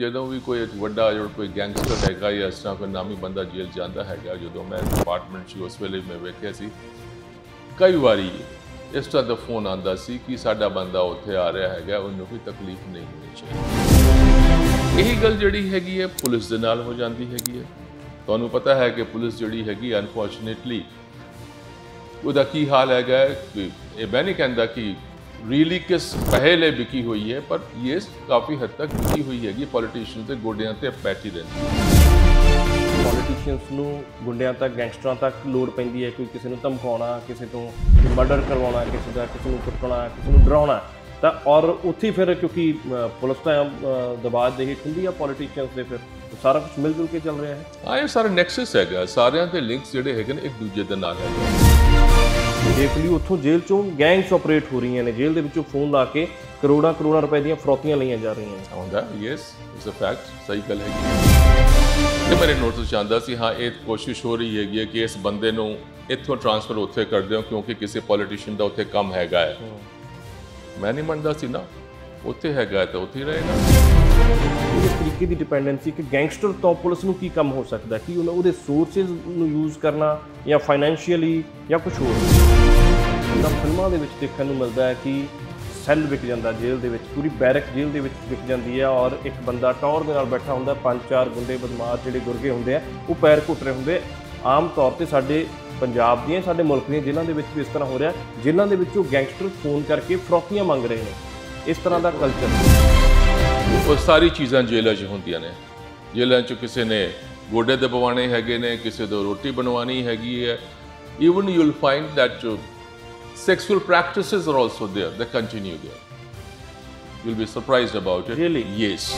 ਜਦੋਂ ਵੀ ਕੋਈ ਵੱਡਾ ਜਿਹੜਾ ਕੋਈ ਗੈਂਗਸਟਰ ਹੈਗਾ ਜਾਂ ਇਸ ਤਰ੍ਹਾਂ ਕੋਈ ਨਾਮੀ ਬੰਦਾ ਜੇਲ੍ਹ ਜਾਂਦਾ ਹੈਗਾ ਜਦੋਂ ਮੈਂ ਡਿਪਾਰਟਮੈਂਟ 'ਚ ਉਸ ਵੇਲੇ ਮੈਂ ਵੇਖਿਆ ਸੀ ਕਈ ਵਾਰੀ ਇਸ ਤਰ੍ਹਾਂ ਦਾ ਫੋਨ ਆਂਦਾ ਸੀ ਕਿ ਸਾਡਾ ਬੰਦਾ ਉੱਥੇ ਆ ਰਿਹਾ ਹੈਗਾ ਉਹਨੂੰ ਕੋਈ ਤਕਲੀਫ ਨਹੀਂ ਹੋਣੀ ਚਾਹੀਦੀ ਇਹੀ ਗੱਲ ਜਿਹੜੀ ਹੈਗੀ ਹੈ ਪੁਲਿਸ ਦੇ ਨਾਲ ਹੋ ਜਾਂਦੀ ਹੈਗੀ ਹੈ ਤੁਹਾਨੂੰ ਪਤਾ ਹੈ ਕਿ ਪੁਲਿਸ ਜਿਹੜੀ ਹੈਗੀ ਅਨਫੋਰਚੂਨੇਟਲੀ ਉਹਦਾ ਕੀ ਹਾਲ ਹੈਗਾ ਇਹ ਬੈਨੀ ਕਹਿੰਦਾ ਕਿ ਰੀਲੀ ਕਿਸ ਪਹਿਲੇ ਵਿਕੀ ਹੋਈ ਹੈ ਪਰ ਇਹ ਕਾਫੀ ਹੱਦ ਤੱਕ ਵਿਕੀ ਹੋਈ ਹੈਗੀ ਪੋਲੀਟੀਸ਼ੀਅਨ ਤੇ ਗੋਡਿਆਂ ਤੇ ਪੈਟੀ ਰਹਿੰਦੀ ਪੋਲੀਟੀਸ਼ੀਅਨਸ ਨੂੰ ਗੁੰਡਿਆਂ ਤੱਕ ਗੈਂਗਸਟਰਾਂ ਤੱਕ ਲੋੜ ਪੈਂਦੀ ਹੈ ਕੋਈ ਕਿਸੇ ਨੂੰ ਧਮਕਾਉਣਾ ਕਿਸੇ ਤੋਂ ਮਰਡਰ ਕਰਵਾਉਣਾ ਕਿਸੇ ਦਾ ਕਿਸੇ ਨੂੰ ਕੁੱਟਣਾ ਕਿਸੇ ਨੂੰ ਡਰਾਉਣਾ ਤਾਂ ਔਰ ਉੱਥੇ ਫਿਰ ਕਿਉਂਕਿ ਪੁਲਿਸ ਦਾ ਦਬਾਅ ਦੇ ਹੀ ਹੁੰਦੀ ਆ ਪੋਲੀਟੀਸ਼ੀਅਨਸ ਦੇ ਫਿਰ ਸਾਰਾ ਕੁਝ ਮਿਲ ਜੁਲ ਕੇ ਚੱਲ ਰਿਹਾ ਹੈ ਆ ਇਹ ਸਾਰਾ ਨੈਕਸਸ ਹੈਗਾ ਸਾਰਿਆਂ ਦੇ ਲਿੰਕਸ ਜਿਹੜੇ ਹੈਗੇ ਨੇ ਇੱਕ ਦੂਜੇ ਦੇ ਨਾਲ ਹੈਗੇ ਲਈ ਉੱਥੋਂ ਜੇਲ੍ਹ ਚੋਂ ਗੈਂਗਸ ਆਪਰੇਟ ਹੋ ਰਹੀਆਂ ਨੇ ਜੇਲ੍ਹ ਦੇ ਵਿੱਚੋਂ ਫੋਨ ਲਾ ਕੇ ਕਰੋੜਾਂ ਕਰੋੜਾਂ ਰੁਪਏ ਦੀਆਂ ਫਰੋਤੀਆਂ ਲਈਆਂ ਜਾ ਰਹੀਆਂ ਨੇ ਹੁੰਦਾ ਯੈਸ ਇਟਸ ਅ ਫੈਕਟ ਸਹੀ ਗੱਲ ਹੈ ਕਿ ਮੇਰੇ ਨੋਟਸ ਜਾਂਦਾ ਸੀ ਹਾਂ ਇਹ ਕੋਸ਼ਿਸ਼ ਹੋ ਰਹੀ ਹੈਗੀ ਕਿ ਇਸ ਬੰਦੇ ਨੂੰ ਇੱਥੋਂ ਟ੍ਰਾਂਸਫਰ ਉੱਥੇ ਕਰ ਦਿਓ ਕਿਉਂਕਿ ਕਿਸੇ ਪੋਲੀਟੀਸ਼ੀਅਨ ਦਾ ਉੱਥੇ ਕੰਮ ਹੈਗਾ ਹੈ ਮੈਂ ਨਹੀਂ ਮੰਨਦਾ ਸੀ ਨਾ ਉੱਥੇ ਹੈਗਾ ਤਾਂ ਉੱਥੇ ਰਹੇਗਾ ਇਸ ਤਰੀਕੇ ਦੀ ਡਿਪੈਂਡੈਂਸੀ ਇੱਕ ਗੈਂਗਸਟਰ ਤੋਂ ਪੁਲਿਸ ਨੂੰ ਕੀ ਕੰਮ ਹੋ ਸਕਦਾ ਕਿ ਉਹਨਾਂ ਉਹਦੇ ਸੋਰਸਸ ਨੂੰ ਯੂਜ਼ ਕਰਨਾ ਜਾਂ ਫਾਈਨੈਂਸ਼ੀਅਲੀ ਜਾਂ ਕੁਝ ਹੋਰ ਤਾਂ ਫਿਲਮਾਂ ਦੇ ਵਿੱਚ ਦੇਖਣ ਨੂੰ ਮਿਲਦਾ ਹੈ ਕਿ ਸੈੱਲ ਵਿਕ ਜਾਂਦਾ ਜੇਲ੍ਹ ਦੇ ਵਿੱਚ ਪੂਰੀ ਬੈਰਕ ਜੇਲ੍ਹ ਦੇ ਵਿੱਚ ਵਿਕ ਜਾਂਦੀ ਹੈ ਔਰ ਇੱਕ ਬੰਦਾ ਟੌਰ ਦੇ ਨਾਲ ਬੈਠਾ ਹੁੰਦਾ ਪੰਜ ਚਾਰ ਗੁੰਡੇ ਬਦਮਾਸ਼ ਜਿਹੜੇ ਗੁਰਗੇ ਹੁੰਦੇ ਆ ਉਹ ਪੈਰ ਘੁੱਟ ਰਹੇ ਹੁੰਦੇ ਆਮ ਤੌਰ ਤੇ ਸਾਡੇ ਪੰਜਾਬ ਦੀਆਂ ਸਾਡੇ ਮੁਲਕ ਦੀਆਂ ਜਿਨ੍ਹਾਂ ਦੇ ਵਿੱਚ ਵੀ ਇਸ ਤਰ੍ਹਾਂ ਹੋ ਰਿਹਾ ਜਿਨ੍ਹਾਂ ਦੇ ਵਿੱਚੋਂ ਗੈਂਗਸਟਰ ਫੋਨ ਕਰਕੇ ਫਰੋਕੀਆਂ ਮੰਗ ਰਹੇ ਨੇ ਇਸ ਤਰ੍ਹਾਂ ਦਾ ਕਲਚਰ ਉਹ ਸਾਰੀ ਚੀਜ਼ਾਂ ਜੇਲਾ 'ਚ ਹੁੰਦੀਆਂ ਨੇ ਜੇਲਾ 'ਚ ਕਿਸੇ ਨੇ ਗੋਡੇ ਤੇ ਪਵਾਣੇ ਹੈਗੇ ਨੇ ਕਿਸੇ ਤੋਂ ਰੋਟੀ ਬਣਵਾਣੀ ਹੈਗੀ ਹੈ even you will find that sexual practices are also there they continue there you will be surprised about it really yes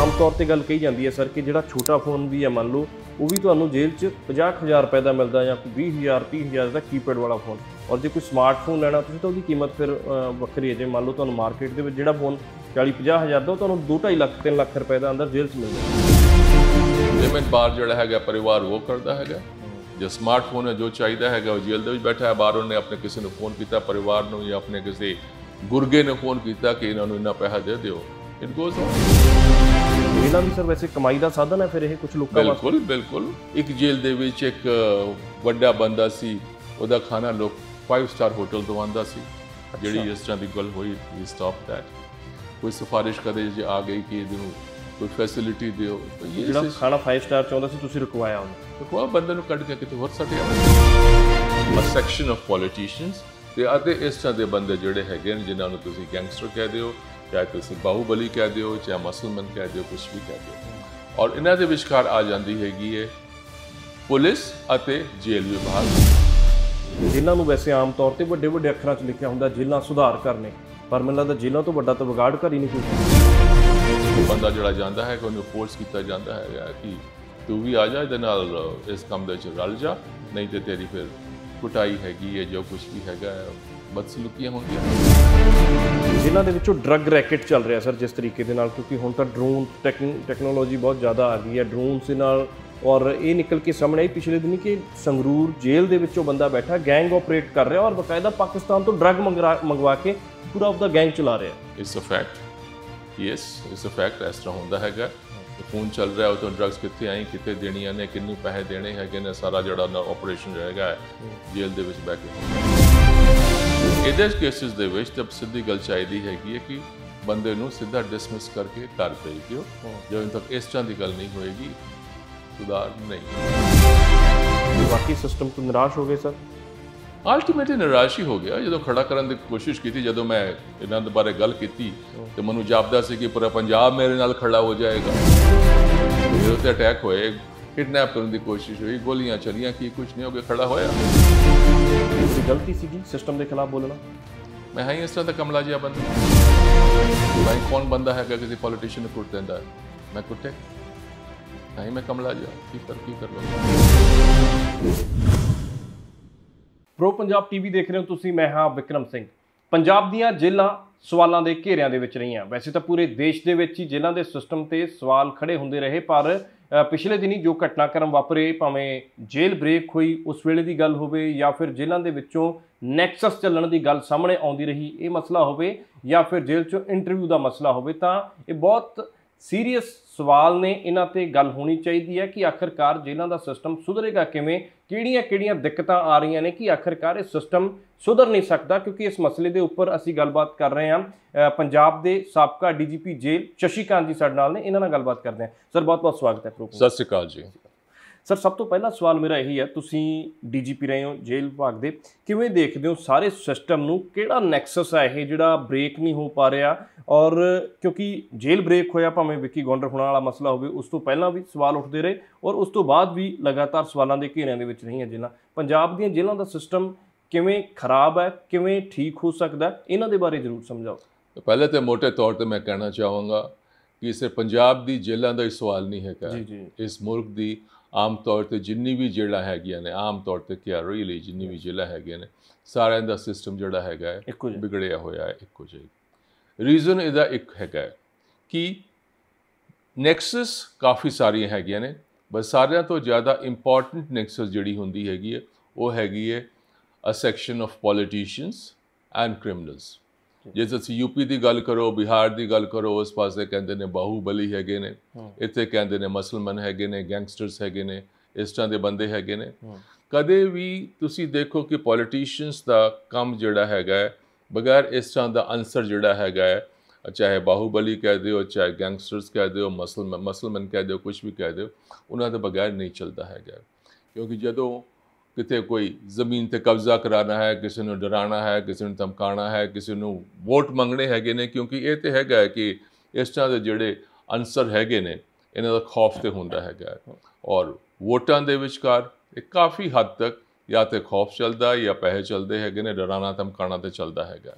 ਆਮ ਤੌਰ ਤੇ ਗੱਲ ਕਹੀ ਜਾਂਦੀ ਹੈ ਸਰ ਕਿ ਜਿਹੜਾ ਛੋਟਾ ਫੋਨ ਵੀ ਹੈ ਮੰਨ ਲਓ ਉਹ ਵੀ ਤੁਹਾਨੂੰ ਜੇਲ੍ਹ 'ਚ 50000 ਰੁਪਏ ਦਾ ਮਿਲਦਾ ਜਾਂ 20000 30000 ਦਾ ਕੀਪੈਡ ਵਾਲਾ ਫੋਨ ਔਰ ਜੇ ਕੋਈ ਸਮਾਰਟਫੋਨ ਲੈਣਾ ਤੁਸੀਂ ਤਾਂ ਉਹਦੀ ਕੀਮਤ ਫਿਰ ਵੱਖਰੀ ਹੈ ਜੇ ਮੰਨ ਲਓ ਤੁਹਾਨੂੰ ਮਾਰਕੀਟ ਦੇ ਵਿੱਚ ਜਿਹੜਾ ਫੋਨ 40 50000 ਦਾ ਉਹ ਤੁਹਾਨੂੰ 2.5 ਲੱਖ 3 ਲੱਖ ਰੁਪਏ ਦਾ ਅੰਦਰ ਜੇਲ੍ਹ 'ਚ ਮਿਲਦਾ ਜਿਵੇਂ ਬਾਹਰ ਜਿਹੜਾ ਹੈਗਾ ਪਰਿਵਾਰ ਉਹ ਕਰਦਾ ਹੈਗਾ ਜੇ ਸਮਾਰਟਫੋਨ ਹੈ ਜੋ ਚਾਹੀਦਾ ਹੈਗਾ ਉਹ ਜੇਲ੍ਹ ਦੇ ਵਿੱਚ ਬੈਠਾ ਹੈ ਬਾਹਰ ਉਹਨੇ ਆਪਣੇ ਕਿਸੇ ਨੂੰ ਫੋਨ ਕੀਤਾ ਪਰਿਵਾਰ ਨੂੰ ਜਾਂ ਆਪਣੇ ਕਿਸੇ ਗੁਰਗੇ ਨੂੰ ਫੋਨ ਕੀਤਾ ਕਿ ਇਹਨਾਂ ਨੂੰ ਇੰਨਾ ਪੈਸਾ ਦੇ ਦਿਓ ਇਟ ਗੋਜ਼ ਔਨ ਇਹਨਾਂ ਦੀ ਸਰ ਵੈਸੇ ਕਮਾਈ ਦਾ ਸਾਧਨ ਹੈ ਫਿਰ ਇਹ ਕੁਝ ਲੋਕਾਂ ਵਾਸਤੇ ਬਿਲਕੁਲ ਬਿਲਕੁਲ ਇੱਕ ਜੇਲ੍ਹ ਦੇ ਵਿੱਚ ਇੱਕ ਵੱਡਾ ਬੰਦਾ ਸੀ ਉਹਦਾ ਖਾਣਾ ਲੋਕ 5 ਸਟਾਰ ਹੋਟਲ ਤੋਂ ਆਂਦਾ ਸੀ ਜਿਹੜੀ ਇਸ ਤਰ੍ਹਾਂ ਦੀ ਗੱਲ ਹੋਈ ਵੀ ਸਟਾਪ ਦੈਟ ਕੋਈ ਸਫਾਰਿਸ਼ ਕਰੇ ਜੇ ਆ ਗਈ ਕਿ ਇਹਨੂੰ ਕੋਈ ਫੈਸਿਲਿਟੀ ਦਿਓ ਜਿਹੜਾ ਖਾਣਾ 5 ਸਟਾਰ ਚਾਹੁੰਦਾ ਸੀ ਤੁਸੀਂ ਰੁਕਵਾਇਆ ਉਹਨੂੰ ਰੁਕਵਾ ਬੰਦੇ ਨੂੰ ਕੱਢ ਕੇ ਕਿਤੇ ਹੋਰ ਗਿਆ ਅ ਸੈਕਸ਼ਨ ਆਫ ਪੋਲੀਟੀਸ਼ੀਅਨਸ ਤੇ ਆਦੇ ਇਸ ਤਰ੍ਹਾਂ ਦੇ ਬੰਦੇ ਜਿਹੜੇ ਹੈਗੇ ਨੇ ਜਿਨ੍ਹਾਂ ਨੂੰ ਤੁਸੀਂ ਗੈਂਗਸਟਰ ਕਹਦੇ ਹੋ ਚਾਹੇ ਤੁਸੀਂ ਬਾਹੂਬਲੀ ਕਹਿ ਦਿਓ ਚਾਹੇ ਮਸਲਮਨ ਕਹਿ ਦਿਓ ਕੁਝ ਵੀ ਕਹਿ ਦਿਓ ਔਰ ਇਹਨਾਂ ਦੇ ਵਿਚਕਾਰ ਆ ਜਾਂਦੀ ਹੈਗੀ ਹੈ ਪੁਲਿਸ ਅਤੇ ਜੇਲ੍ਹ ਵਿਭਾਗ ਜਿਨ੍ਹਾਂ ਨੂੰ ਵੈਸੇ ਆਮ ਤੌਰ ਤੇ ਵੱਡੇ ਵੱਡੇ ਅੱਖਰਾਂ 'ਚ ਲਿਖਿਆ ਹੁੰਦਾ ਜੇਲ੍ਹਾਂ ਸੁਧਾਰ ਕਰਨੇ ਪਰ ਮੈਨੂੰ ਲੱਗਦਾ ਜੇਲ੍ਹਾਂ ਤੋਂ ਵੱਡਾ ਤਾਂ ਵਿਗਾੜ ਕਰ ਹੀ ਨਹੀਂ ਕੋਈ ਬੰਦਾ ਜਿਹੜਾ ਜਾਂਦਾ ਹੈ ਕਿ ਉਹਨੂੰ ਫੋਰਸ ਕੀਤਾ ਜਾਂਦਾ ਹੈ ਕਿ ਤੂੰ ਵੀ ਆ ਜਾ ਇਹਦੇ ਨਾਲ ਇਸ ਕੰਮ ਦੇ ਵਿੱਚ ਰਲ ਜਾ ਨਹੀਂ ਤੇ ਤੇਰੀ ਫਿਰ ਕੁਟਾਈ ਹੈਗੀ ਹੈ ਜੋ ਕੁਝ ਵੀ ਹੈਗਾ ਬਦਸਲੂਕੀਆਂ ਹੋਣਗੀਆਂ ਜਿਨ੍ਹਾਂ ਦੇ ਵਿੱਚੋਂ ਡਰੱਗ ਰੈਕਟ ਚੱਲ ਰਿਹਾ ਸਰ ਜਿਸ ਤਰੀਕੇ ਦੇ ਨਾਲ ਕਿਉਂਕਿ ਹੁਣ ਤਾਂ ਡਰੋਨ ਟੈਕਨੋਲੋਜੀ ਬਹੁਤ ਜ਼ਿਆਦਾ ਆ ਗਈ ਹੈ ਡਰੋਨਸ ਦੇ ਨਾਲ ਔਰ ਇਹ ਨਿਕਲ ਕੇ ਸਾਹਮਣੇ ਆਈ ਪਿਛਲੇ ਦਿਨੀ ਕਿ ਸੰਗਰੂਰ ਜੇਲ੍ਹ ਦੇ ਵਿੱਚੋਂ ਬੰਦਾ ਬੈਠਾ ਗੈਂਗ ਆਪਰੇਟ ਕਰ ਰਿਹਾ ਔਰ ਬਕਾਇਦਾ ਪਾਕਿਸਤਾਨ ਤੋਂ ਡਰੱਗ ਮੰਗਵਾ ਕੇ ਪੂਰਾ ਉਹਦਾ ਗੈਂਗ ਚਲਾ ਰਿਹਾ it's a fact yes it's a fact ਐਸ ਤਰ੍ਹਾਂ ਹੁੰਦਾ ਹੈਗਾ ਫੋਨ ਚੱਲ ਰਿਹਾ ਉਹ ਤੋਂ ਡਰੱਗਸ ਕਿੱਥੇ ਆਈ ਕਿੱਥੇ ਦੇਣੀਆਂ ਨੇ ਕਿੰਨੂੰ ਪੈਸੇ ਦੇਣੇ ਹੈਗੇ ਨੇ ਸਾਰਾ ਜਿਹੜਾ ਆਪਰੇਸ਼ਨ ਰਹੇਗਾ ਜੇਲ੍ਹ ਦੇ ਵਿੱਚ ਬੈਠ ਕੇ ਇਹਦੇ ਕੇਸਿਸ ਦੇ ਵਿੱਚ ਤਾਂ ਸਿੱਧੀ ਗੱਲ ਚਾਹੀਦੀ ਹੈਗੀ ਹੈ ਕਿ ਬੰਦੇ ਨੂੰ ਸਿੱਧਾ ਡਿਸਮਿਸ ਕਰਕੇ ਕਰ ਦੇ ਦਿਓ ਜਦੋਂ ਤੱਕ ਇਸ ਤਰ੍ਹਾਂ ਦੀ ਗੱਲ ਨਹੀਂ ਹੋਏਗੀ ਸੁਧਾਰ ਨਹੀਂ ਬਾਕੀ ਸਿਸਟਮ ਤੋਂ ਨਿਰਾਸ਼ ਹੋ ਗਏ ਸਰ ਅਲਟੀਮੇਟਲੀ ਨਿਰਾਸ਼ ਹੀ ਹੋ ਗਿਆ ਜਦੋਂ ਖੜਾ ਕਰਨ ਦੀ ਕੋਸ਼ਿਸ਼ ਕੀਤੀ ਜਦੋਂ ਮੈਂ ਇਹਨਾਂ ਦੇ ਬਾਰੇ ਗੱਲ ਕੀਤੀ ਤੇ ਮੈਨੂੰ ਜਾਪਦਾ ਸੀ ਕਿ ਪੂਰਾ ਪੰਜਾਬ ਮੇਰੇ ਨਾਲ ਖੜਾ ਹੋ ਜਾਏਗਾ ਮੇਰੇ ਤੇ ਅਟੈਕ ਹੋਏ ਕਿਡਨੈਪ ਕਰਨ ਦੀ ਕੋਸ਼ਿਸ਼ ਹੋਈ ਗੋਲੀਆਂ ਚਲੀਆਂ ਕੀ ਕੁਝ ਨਹੀਂ ਹੋ ਗਿਆ ਖੜਾ ਹੋਇਆ ਇਹ ਗਲਤੀ ਸੀਗੀ ਸਿਸਟਮ ਦੇ ਖਿਲਾਫ ਬੋਲਣਾ ਮੈਂ ਹਾਂ ਇਸ ਤਰ੍ਹਾਂ ਦਾ ਕਮਲਾ ਜਿਹਾ ਬੰਦਾ ਮੈਂ ਕੌਣ ਬੰਦਾ ਹੈਗਾ ਕਿਸੇ ਪੋਲੀਟੀਸ਼ੀਅਨ ਨੂੰ ਕੁੱਟ ਦਿੰਦਾ ਮੈਂ ਕੁੱਟੇ ਨਹੀਂ ਮੈਂ ਕਮਲਾ ਜੀ ਕੀ ਕਰ ਕੀ ਕਰ ਲਵਾਂ ਪ੍ਰੋ ਪੰਜਾਬ ਟੀਵੀ ਦੇਖ ਰਹੇ ਹੋ ਤੁਸੀਂ ਮੈਂ ਹਾਂ ਵਿਕਰਮ ਸਿੰਘ ਪੰਜਾਬ ਦੀਆਂ ਜੇਲ੍ਹਾਂ ਸਵਾਲਾਂ ਦੇ ਘੇਰਿਆਂ ਦੇ ਵਿੱਚ ਰਹੀਆਂ ਵੈਸੇ ਤਾਂ ਪੂਰੇ ਦੇਸ਼ ਦੇ ਵਿੱਚ ਹੀ ਜੇਲ੍ਹਾਂ ਦੇ ਸਿਸਟਮ ਤੇ ਸਵਾਲ ਖੜੇ ਹੁੰਦੇ ਰਹੇ ਪਰ ਪਿਛਲੇ ਦਿਨੀ ਜੋ ਘਟਨਾਕ੍ਰਮ ਵਾਪਰੇ ਭਾਵੇਂ ਜੇਲ ਬ੍ਰੇਕ ਹੋਈ ਉਸ ਵੇਲੇ ਦੀ ਗੱਲ ਹੋਵੇ ਜਾਂ ਫਿਰ ਜੇਲ੍ਹਾਂ ਦੇ ਵਿੱਚੋਂ ਨੈਕਸਸ ਚੱਲਣ ਦੀ ਗੱਲ ਸਾਹਮਣੇ ਆਉਂਦੀ ਰਹੀ ਇਹ ਮਸਲਾ ਹੋਵੇ ਜਾਂ ਫਿਰ ਜੇਲ੍ਹ 'ਚੋਂ ਇੰਟਰਵਿਊ ਦਾ ਮਸਲਾ ਹੋਵੇ ਤਾਂ ਇਹ ਬਹੁਤ ਸੀਰੀਅਸ ਸਵਾਲ ਨੇ ਇਹਨਾਂ ਤੇ ਗੱਲ ਹੋਣੀ ਚਾਹੀਦੀ ਹੈ ਕਿ ਆਖਰਕਾਰ ਜੇਲ੍ਹਾਂ ਦਾ ਸਿਸਟਮ ਸੁਧਰੇਗਾ ਕਿਵੇਂ ਕਿਹੜੀਆਂ-ਕਿਹੜੀਆਂ ਦਿੱਕਤਾਂ ਆ ਰਹੀਆਂ ਨੇ ਕਿ ਆਖਰਕਾਰ ਇਹ ਸਿਸਟਮ ਸੁਧਰ ਨਹੀਂ ਸਕਦਾ ਕਿਉਂਕਿ ਇਸ ਮਸਲੇ ਦੇ ਉੱਪਰ ਅਸੀਂ ਗੱਲਬਾਤ ਕਰ ਰਹੇ ਹਾਂ ਪੰਜਾਬ ਦੇ ਸਾਬਕਾ ਡੀਜੀਪੀ ਜੇਲ੍ਹ ਚਸ਼ੀਕਾਂਤ ਜੀ ਸਾਡੇ ਨਾਲ ਨੇ ਇਹਨਾਂ ਨਾਲ ਗੱਲਬਾਤ ਕਰਦੇ ਹਾਂ ਸਰ ਬਹੁਤ-ਬਹੁਤ ਸਵਾਗਤ ਹੈ ਪ੍ਰੋਗਰਾਮ ਸਤਿ ਸ਼੍ਰੀ ਅਕਾਲ ਜੀ ਸਰ ਸਭ ਤੋਂ ਪਹਿਲਾ ਸਵਾਲ ਮੇਰਾ ਇਹੀ ਹੈ ਤੁਸੀਂ ਡੀਜੀਪੀ ਰਹੇ ਹੋ ਜੇਲ੍ਹ ਵਿਭਾਗ ਦੇ ਕਿਵੇਂ ਦੇਖਦੇ ਹੋ ਸਾਰੇ ਸਿਸਟਮ ਨੂੰ ਕਿਹੜਾ ਨੈਕਸਸ ਹੈ ਇਹ ਜਿਹੜਾ ਬ੍ਰੇਕ ਨਹੀਂ ਹੋ ਪਾ ਰਿਹਾ ਔਰ ਕਿਉਂਕਿ ਜੇਲ੍ਹ ਬ੍ਰੇਕ ਹੋਇਆ ਭਾਵੇਂ ਵਿੱਕੀ ਗੌਂਡਰ ਹੋਣਾ ਵਾਲਾ ਮਸਲਾ ਹੋਵੇ ਉਸ ਤੋਂ ਪਹਿਲਾਂ ਵੀ ਸਵਾਲ ਉੱਠਦੇ ਰਹੇ ਔਰ ਉਸ ਤੋਂ ਬਾਅਦ ਵੀ ਲਗਾਤਾਰ ਸਵਾਲਾਂ ਦੇ ਘੇਰਿਆਂ ਦੇ ਵਿੱਚ ਰਹੀਆਂ ਜਿਨ੍ਹਾਂ ਪੰਜਾਬ ਦੀਆਂ ਜੇਲ੍ਹਾਂ ਦਾ ਸਿਸਟਮ ਕਿਵੇਂ ਖਰਾਬ ਹੈ ਕਿਵੇਂ ਠੀਕ ਹੋ ਸਕਦਾ ਇਹਨਾਂ ਦੇ ਬਾਰੇ ਜ਼ਰੂਰ ਸਮਝਾਓ ਪਹਿਲੇ ਤੇ ਮੋٹے ਤੌਰ ਤੇ ਮੈਂ ਕਹਿਣਾ ਚਾਹਾਂਗਾ ਕਿ ਸਿਰ ਪੰਜਾਬ ਦੀ ਜੇਲ੍ਹਾਂ ਦਾ ਹੀ ਸਵਾਲ ਨਹੀਂ ਹੈਗਾ ਇਸ ਮੁਲਕ ਦੀ ਆਮ ਤੌਰ ਤੇ ਜਿੰਨੀ ਵੀ ਜਿਹੜਾ ਹੈਗੀਆਂ ਨੇ ਆਮ ਤੌਰ ਤੇ ਕਿਹਾ ਰੀਲੀ ਜਿੰਨੀ ਵੀ ਜ਼ਿਲ੍ਹਾ ਹੈਗੇ ਨੇ ਸਾਰਿਆਂ ਦਾ ਸਿਸਟਮ ਜਿਹੜਾ ਹੈਗਾ ਹੈ ਵਿਗੜਿਆ ਹੋਇਆ ਹੈ ਇੱਕੋ ਜਿਹਾ ਰੀਜ਼ਨ ਇਹਦਾ ਇੱਕ ਹੈਗਾ ਕਿ ਨੈਕਸਸ ਕਾਫੀ ਸਾਰੀਆਂ ਹੈਗੀਆਂ ਨੇ ਬਸ ਸਾਰਿਆਂ ਤੋਂ ਜ਼ਿਆਦਾ ਇੰਪੋਰਟੈਂਟ ਨੈਕਸਸ ਜਿਹੜੀ ਹੁੰਦੀ ਹੈਗੀ ਹੈ ਉਹ ਹੈਗੀ ਹੈ a section of politicians and criminals ਜੇ ਤੁਸੀਂ ਯੂਪੀ ਦੀ ਗੱਲ ਕਰੋ ਬਿਹਾਰ ਦੀ ਗੱਲ ਕਰੋ ਉਸ ਪਾਸੇ ਕਹਿੰਦੇ ਨੇ ਬਾਹੂਬਲੀ ਹੈਗੇ ਨੇ ਇੱਥੇ ਕਹਿੰਦੇ ਨੇ ਮਸਲਮਨ ਹੈਗੇ ਨੇ ਗੈਂਗਸਟਰਸ ਹੈਗੇ ਨੇ ਇਸ ਤਰ੍ਹਾਂ ਦੇ ਬੰਦੇ ਹੈਗੇ ਨੇ ਕਦੇ ਵੀ ਤੁਸੀਂ ਦੇਖੋ ਕਿ ਪੋਲੀਟੀਸ਼ੀਅਨਸ ਦਾ ਕੰਮ ਜਿਹੜਾ ਹੈਗਾ ਹੈ ਬਗੈਰ ਇਸ ਤਰ੍ਹਾਂ ਦਾ ਅਨਸਰ ਜਿਹੜਾ ਹੈਗਾ ਹੈ ਚਾਹੇ ਬਾਹੂਬਲੀ ਕਹਿ ਦਿਓ ਚਾਹੇ ਗੈਂਗਸਟਰਸ ਕਹਿ ਦਿਓ ਮਸਲਮਨ ਮਸਲਮਨ ਕਹਿ ਦਿਓ ਕੁਝ ਵੀ ਕਹਿ ਦਿਓ ਉਹਨਾਂ ਦੇ ਬਗੈਰ ਨਹੀਂ ਚੱਲਦਾ ਹੈਗਾ ਕਿਉਂਕਿ ਜਦੋਂ ਕਿਤੇ ਕੋਈ ਜ਼ਮੀਨ ਤੇ ਕਬਜ਼ਾ ਕਰਾਣਾ ਹੈ ਕਿਸੇ ਨੂੰ ਡਰਾਣਾ ਹੈ ਕਿਸੇ ਨੂੰ ਧਮਕਾਣਾ ਹੈ ਕਿਸੇ ਨੂੰ ਵੋਟ ਮੰਗਣੇ ਹੈਗੇ ਨੇ ਕਿਉਂਕਿ ਇਹ ਤੇ ਹੈਗਾ ਕਿ ਇਸ ਤਰ੍ਹਾਂ ਦੇ ਜਿਹੜੇ ਅਨਸਰ ਹੈਗੇ ਨੇ ਇਹਨਾਂ ਦਾ ਖੌਫ ਤੇ ਹੁੰਦਾ ਹੈਗਾ ਔਰ ਵੋਟਾਂ ਦੇ ਵਿਚਕਾਰ ਇਹ ਕਾਫੀ ਹੱਦ ਤੱਕ ਜਾਂ ਤੇ ਖੌਫ ਚੱਲਦਾ ਜਾਂ ਪਹਿ ਚੱਲਦੇ ਹੈਗੇ ਨੇ ਡਰਾਣਾ ਧਮਕਾਣਾ ਤੇ ਚੱਲਦਾ ਹੈਗਾ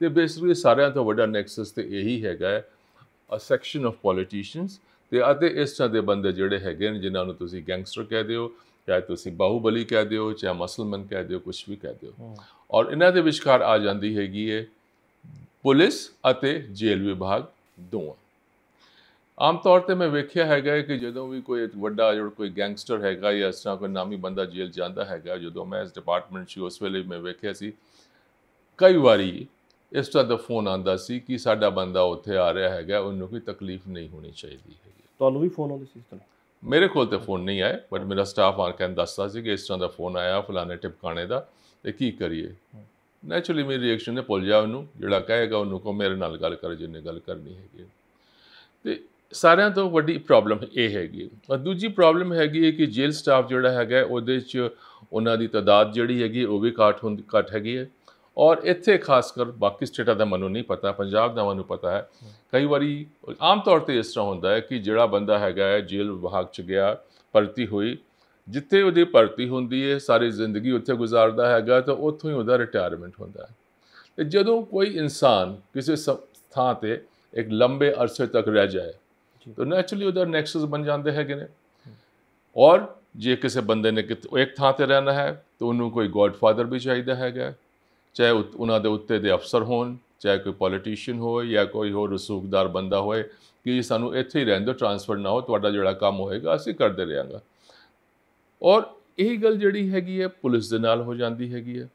ਤੇ ਬੇਸਿਕਲੀ ਸਾਰਿਆਂ ਤੋਂ ਵੱਡਾ ਨੈਕਸਸ ਤੇ ਇਹੀ ਹੈਗਾ ਅ ਸੈਕਸ਼ਨ ਆਫ ਪੋਲੀਟੀਸ਼ੀਅਨਸ ਤੇ ਅਤੇ ਇਸ ਤਰ੍ਹਾਂ ਦੇ ਬੰਦੇ ਜਿਹੜੇ ਹੈਗੇ ਨੇ ਜਿਨ੍ਹਾਂ ਨੂੰ ਤੁਸੀਂ ਗੈਂਗਸਟਰ ਕਹਦੇ ਹੋ ਚਾਹੇ ਤੁਸੀਂ ਬਾਹੂਬਲੀ ਕਹਿ ਦਿਓ ਚਾਹੇ ਮਸਲਮਨ ਕਹਿ ਦਿਓ ਕੁਝ ਵੀ ਕਹਿ ਦਿਓ ਔਰ ਇਹਨਾਂ ਦੇ ਵਿਚਕਾਰ ਆ ਜਾਂਦੀ ਹੈਗੀ ਹੈ ਪੁਲਿਸ ਅਤੇ ਜੇਲ੍ਹ ਵਿਭਾਗ ਦੋਵਾਂ ਆਮ ਤੌਰ ਤੇ ਮੈਂ ਵੇਖਿਆ ਹੈਗਾ ਕਿ ਜਦੋਂ ਵੀ ਕੋਈ ਵੱਡਾ ਜਿਹੜਾ ਕੋਈ ਗੈਂਗਸਟਰ ਹੈਗਾ ਜਾਂ ਇਸ ਤਰ੍ਹਾਂ ਕੋਈ ਨਾਮੀ ਬੰਦਾ ਜੇਲ੍ਹ ਜਾਂਦਾ ਹੈਗਾ ਜਦੋਂ ਮੈਂ ਇਸ ਡਿਪਾਰਟਮੈਂਟ ਸੀ ਉਸ ਵੇਲੇ ਮੈਂ ਵੇਖਿਆ ਸੀ ਕਈ ਵਾਰੀ ਇਸ ਤਰ੍ਹਾਂ ਦਾ ਫੋਨ ਆਂਦਾ ਸੀ ਕਿ ਸਾਡਾ ਬੰਦਾ ਉੱਥੇ ਆ ਰਿਹਾ ਹੈਗਾ ਉਹਨੂੰ ਕੋਈ ਤਕਲੀਫ ਨਹੀਂ ਹੋਣੀ ਚਾਹੀਦੀ ਹੈਗੀ ਤੁਹਾਨੂੰ ਵੀ ਫੋਨ ਆਉਂਦੇ ਸੀ ਇਸ ਤਰ੍ਹਾਂ ਮੇਰੇ ਕੋਲ ਤੇ ਫੋਨ ਨਹੀਂ ਆਇਆ ਬਟ ਮੇਰਾ ਸਟਾਫ ਆ ਕੇ ਦੱਸਦਾ ਸੀ ਕਿ ਇਸ ਤਰ੍ਹਾਂ ਦਾ ਫੋਨ ਆਇਆ ਫਲਾਣੇ ਟਿਪਕਾਣੇ ਦਾ ਤੇ ਕੀ ਕਰੀਏ ਨੈਚੁਰਲੀ ਮੇਰੀ ਰਿਐਕਸ਼ਨ ਨੇ ਭੁੱਲ ਜਾ ਉਹਨੂੰ ਜਿਹੜਾ ਕਹੇਗਾ ਉਹਨੂੰ ਕੋ ਮੇਰੇ ਨਾਲ ਗੱਲ ਕਰ ਜਿੰਨੇ ਗੱਲ ਕਰਨੀ ਹੈਗੀ ਤੇ ਸਾਰਿਆਂ ਤੋਂ ਵੱਡੀ ਪ੍ਰੋਬਲਮ ਇਹ ਹੈਗੀ ਔਰ ਦੂਜੀ ਪ੍ਰੋਬਲਮ ਹੈਗੀ ਹੈ ਕਿ ਜੇਲ੍ਹ ਸਟਾਫ ਜਿਹੜਾ ਹੈਗਾ ਉਹਦੇ ਚ ਉਹਨਾਂ ਦੀ ਤਦਾਦ ਜਿਹੜੀ ਹੈਗੀ ਉਹ ਵੀ ਘਟ ਹੁੰਦੀ ਘਟ ਹੈਗੀ ਹੈ ਔਰ ਇੱਥੇ ਖਾਸ ਕਰ ਬਾਕੀ ਸਟੇਟਾਂ ਦਾ ਮੈਨੂੰ ਨਹੀਂ ਪਤਾ ਪੰਜਾਬ ਦਾ ਮੈਨੂੰ ਪਤਾ ਹੈ ਕਈ ਵਾਰੀ ਆਮ ਤੌਰ ਤੇ ਇਸ ਤਰ੍ਹਾਂ ਹੁੰਦਾ ਹੈ ਕਿ ਜਿਹੜਾ ਬੰਦਾ ਹੈਗਾ ਹੈ ਜੇਲ੍ਹ ਵਿਭਾਗ ਚ ਗਿਆ ਭਰਤੀ ਹੋਈ ਜਿੱਥੇ ਉਹਦੀ ਭਰਤੀ ਹੁੰਦੀ ਹੈ ਸਾਰੀ ਜ਼ਿੰਦਗੀ ਉੱਥੇ ਗੁਜ਼ਾਰਦਾ ਹੈਗਾ ਤਾਂ ਉੱਥੋਂ ਹੀ ਉਹਦਾ ਰਿਟਾਇਰਮੈਂਟ ਹੁੰਦਾ ਹੈ ਤੇ ਜਦੋਂ ਕੋਈ ਇਨਸਾਨ ਕਿਸੇ ਥਾਂ ਤੇ ਇੱਕ ਲੰਬੇ ਅਰਸੇ ਤੱਕ ਰਹਿ ਜਾਏ ਤਾਂ ਨੈਚੁਰਲੀ ਉਹਦਾ ਨੈਕਸਸ ਬਣ ਜਾਂਦੇ ਹੈਗੇ ਨੇ ਔਰ ਜੇ ਕਿਸੇ ਬੰਦੇ ਨੇ ਇੱਕ ਥਾਂ ਤੇ ਰਹਿਣਾ ਹੈ ਤਾਂ ਉਹਨੂੰ ਕੋਈ ਗੋਡਫਾਦਰ ਵੀ ਚਾਹੀਦਾ ਹੈਗਾ ਚਾਹੇ ਉਹਨਾਂ ਦੇ ਉੱਤੇ ਦੇ ਅਫਸਰ ਹੋਣ ਚਾਹੇ ਕੋਈ ਪੋਲੀਟੀਸ਼ੀਅਨ ਹੋਵੇ ਜਾਂ ਕੋਈ ਹੋਰ ਰਸੂਖਦਾਰ ਬੰਦਾ ਹੋਵੇ ਕਿ ਸਾਨੂੰ ਇੱਥੇ ਹੀ ਰਹਿੰਦੇ ਟ੍ਰਾਂਸਫਰ ਨਾ ਹੋ ਤੁਹਾਡਾ ਜਿਹੜਾ ਕੰਮ ਹੋਏਗਾ ਅਸੀਂ ਕਰਦੇ ਰਹਾਂਗਾ ਔਰ ਇਹ ਗੱਲ ਜਿਹੜੀ ਹੈਗੀ ਹੈ ਪੁਲਿਸ ਦੇ ਨਾਲ ਹੋ ਜਾਂਦੀ ਹੈਗੀ ਹੈ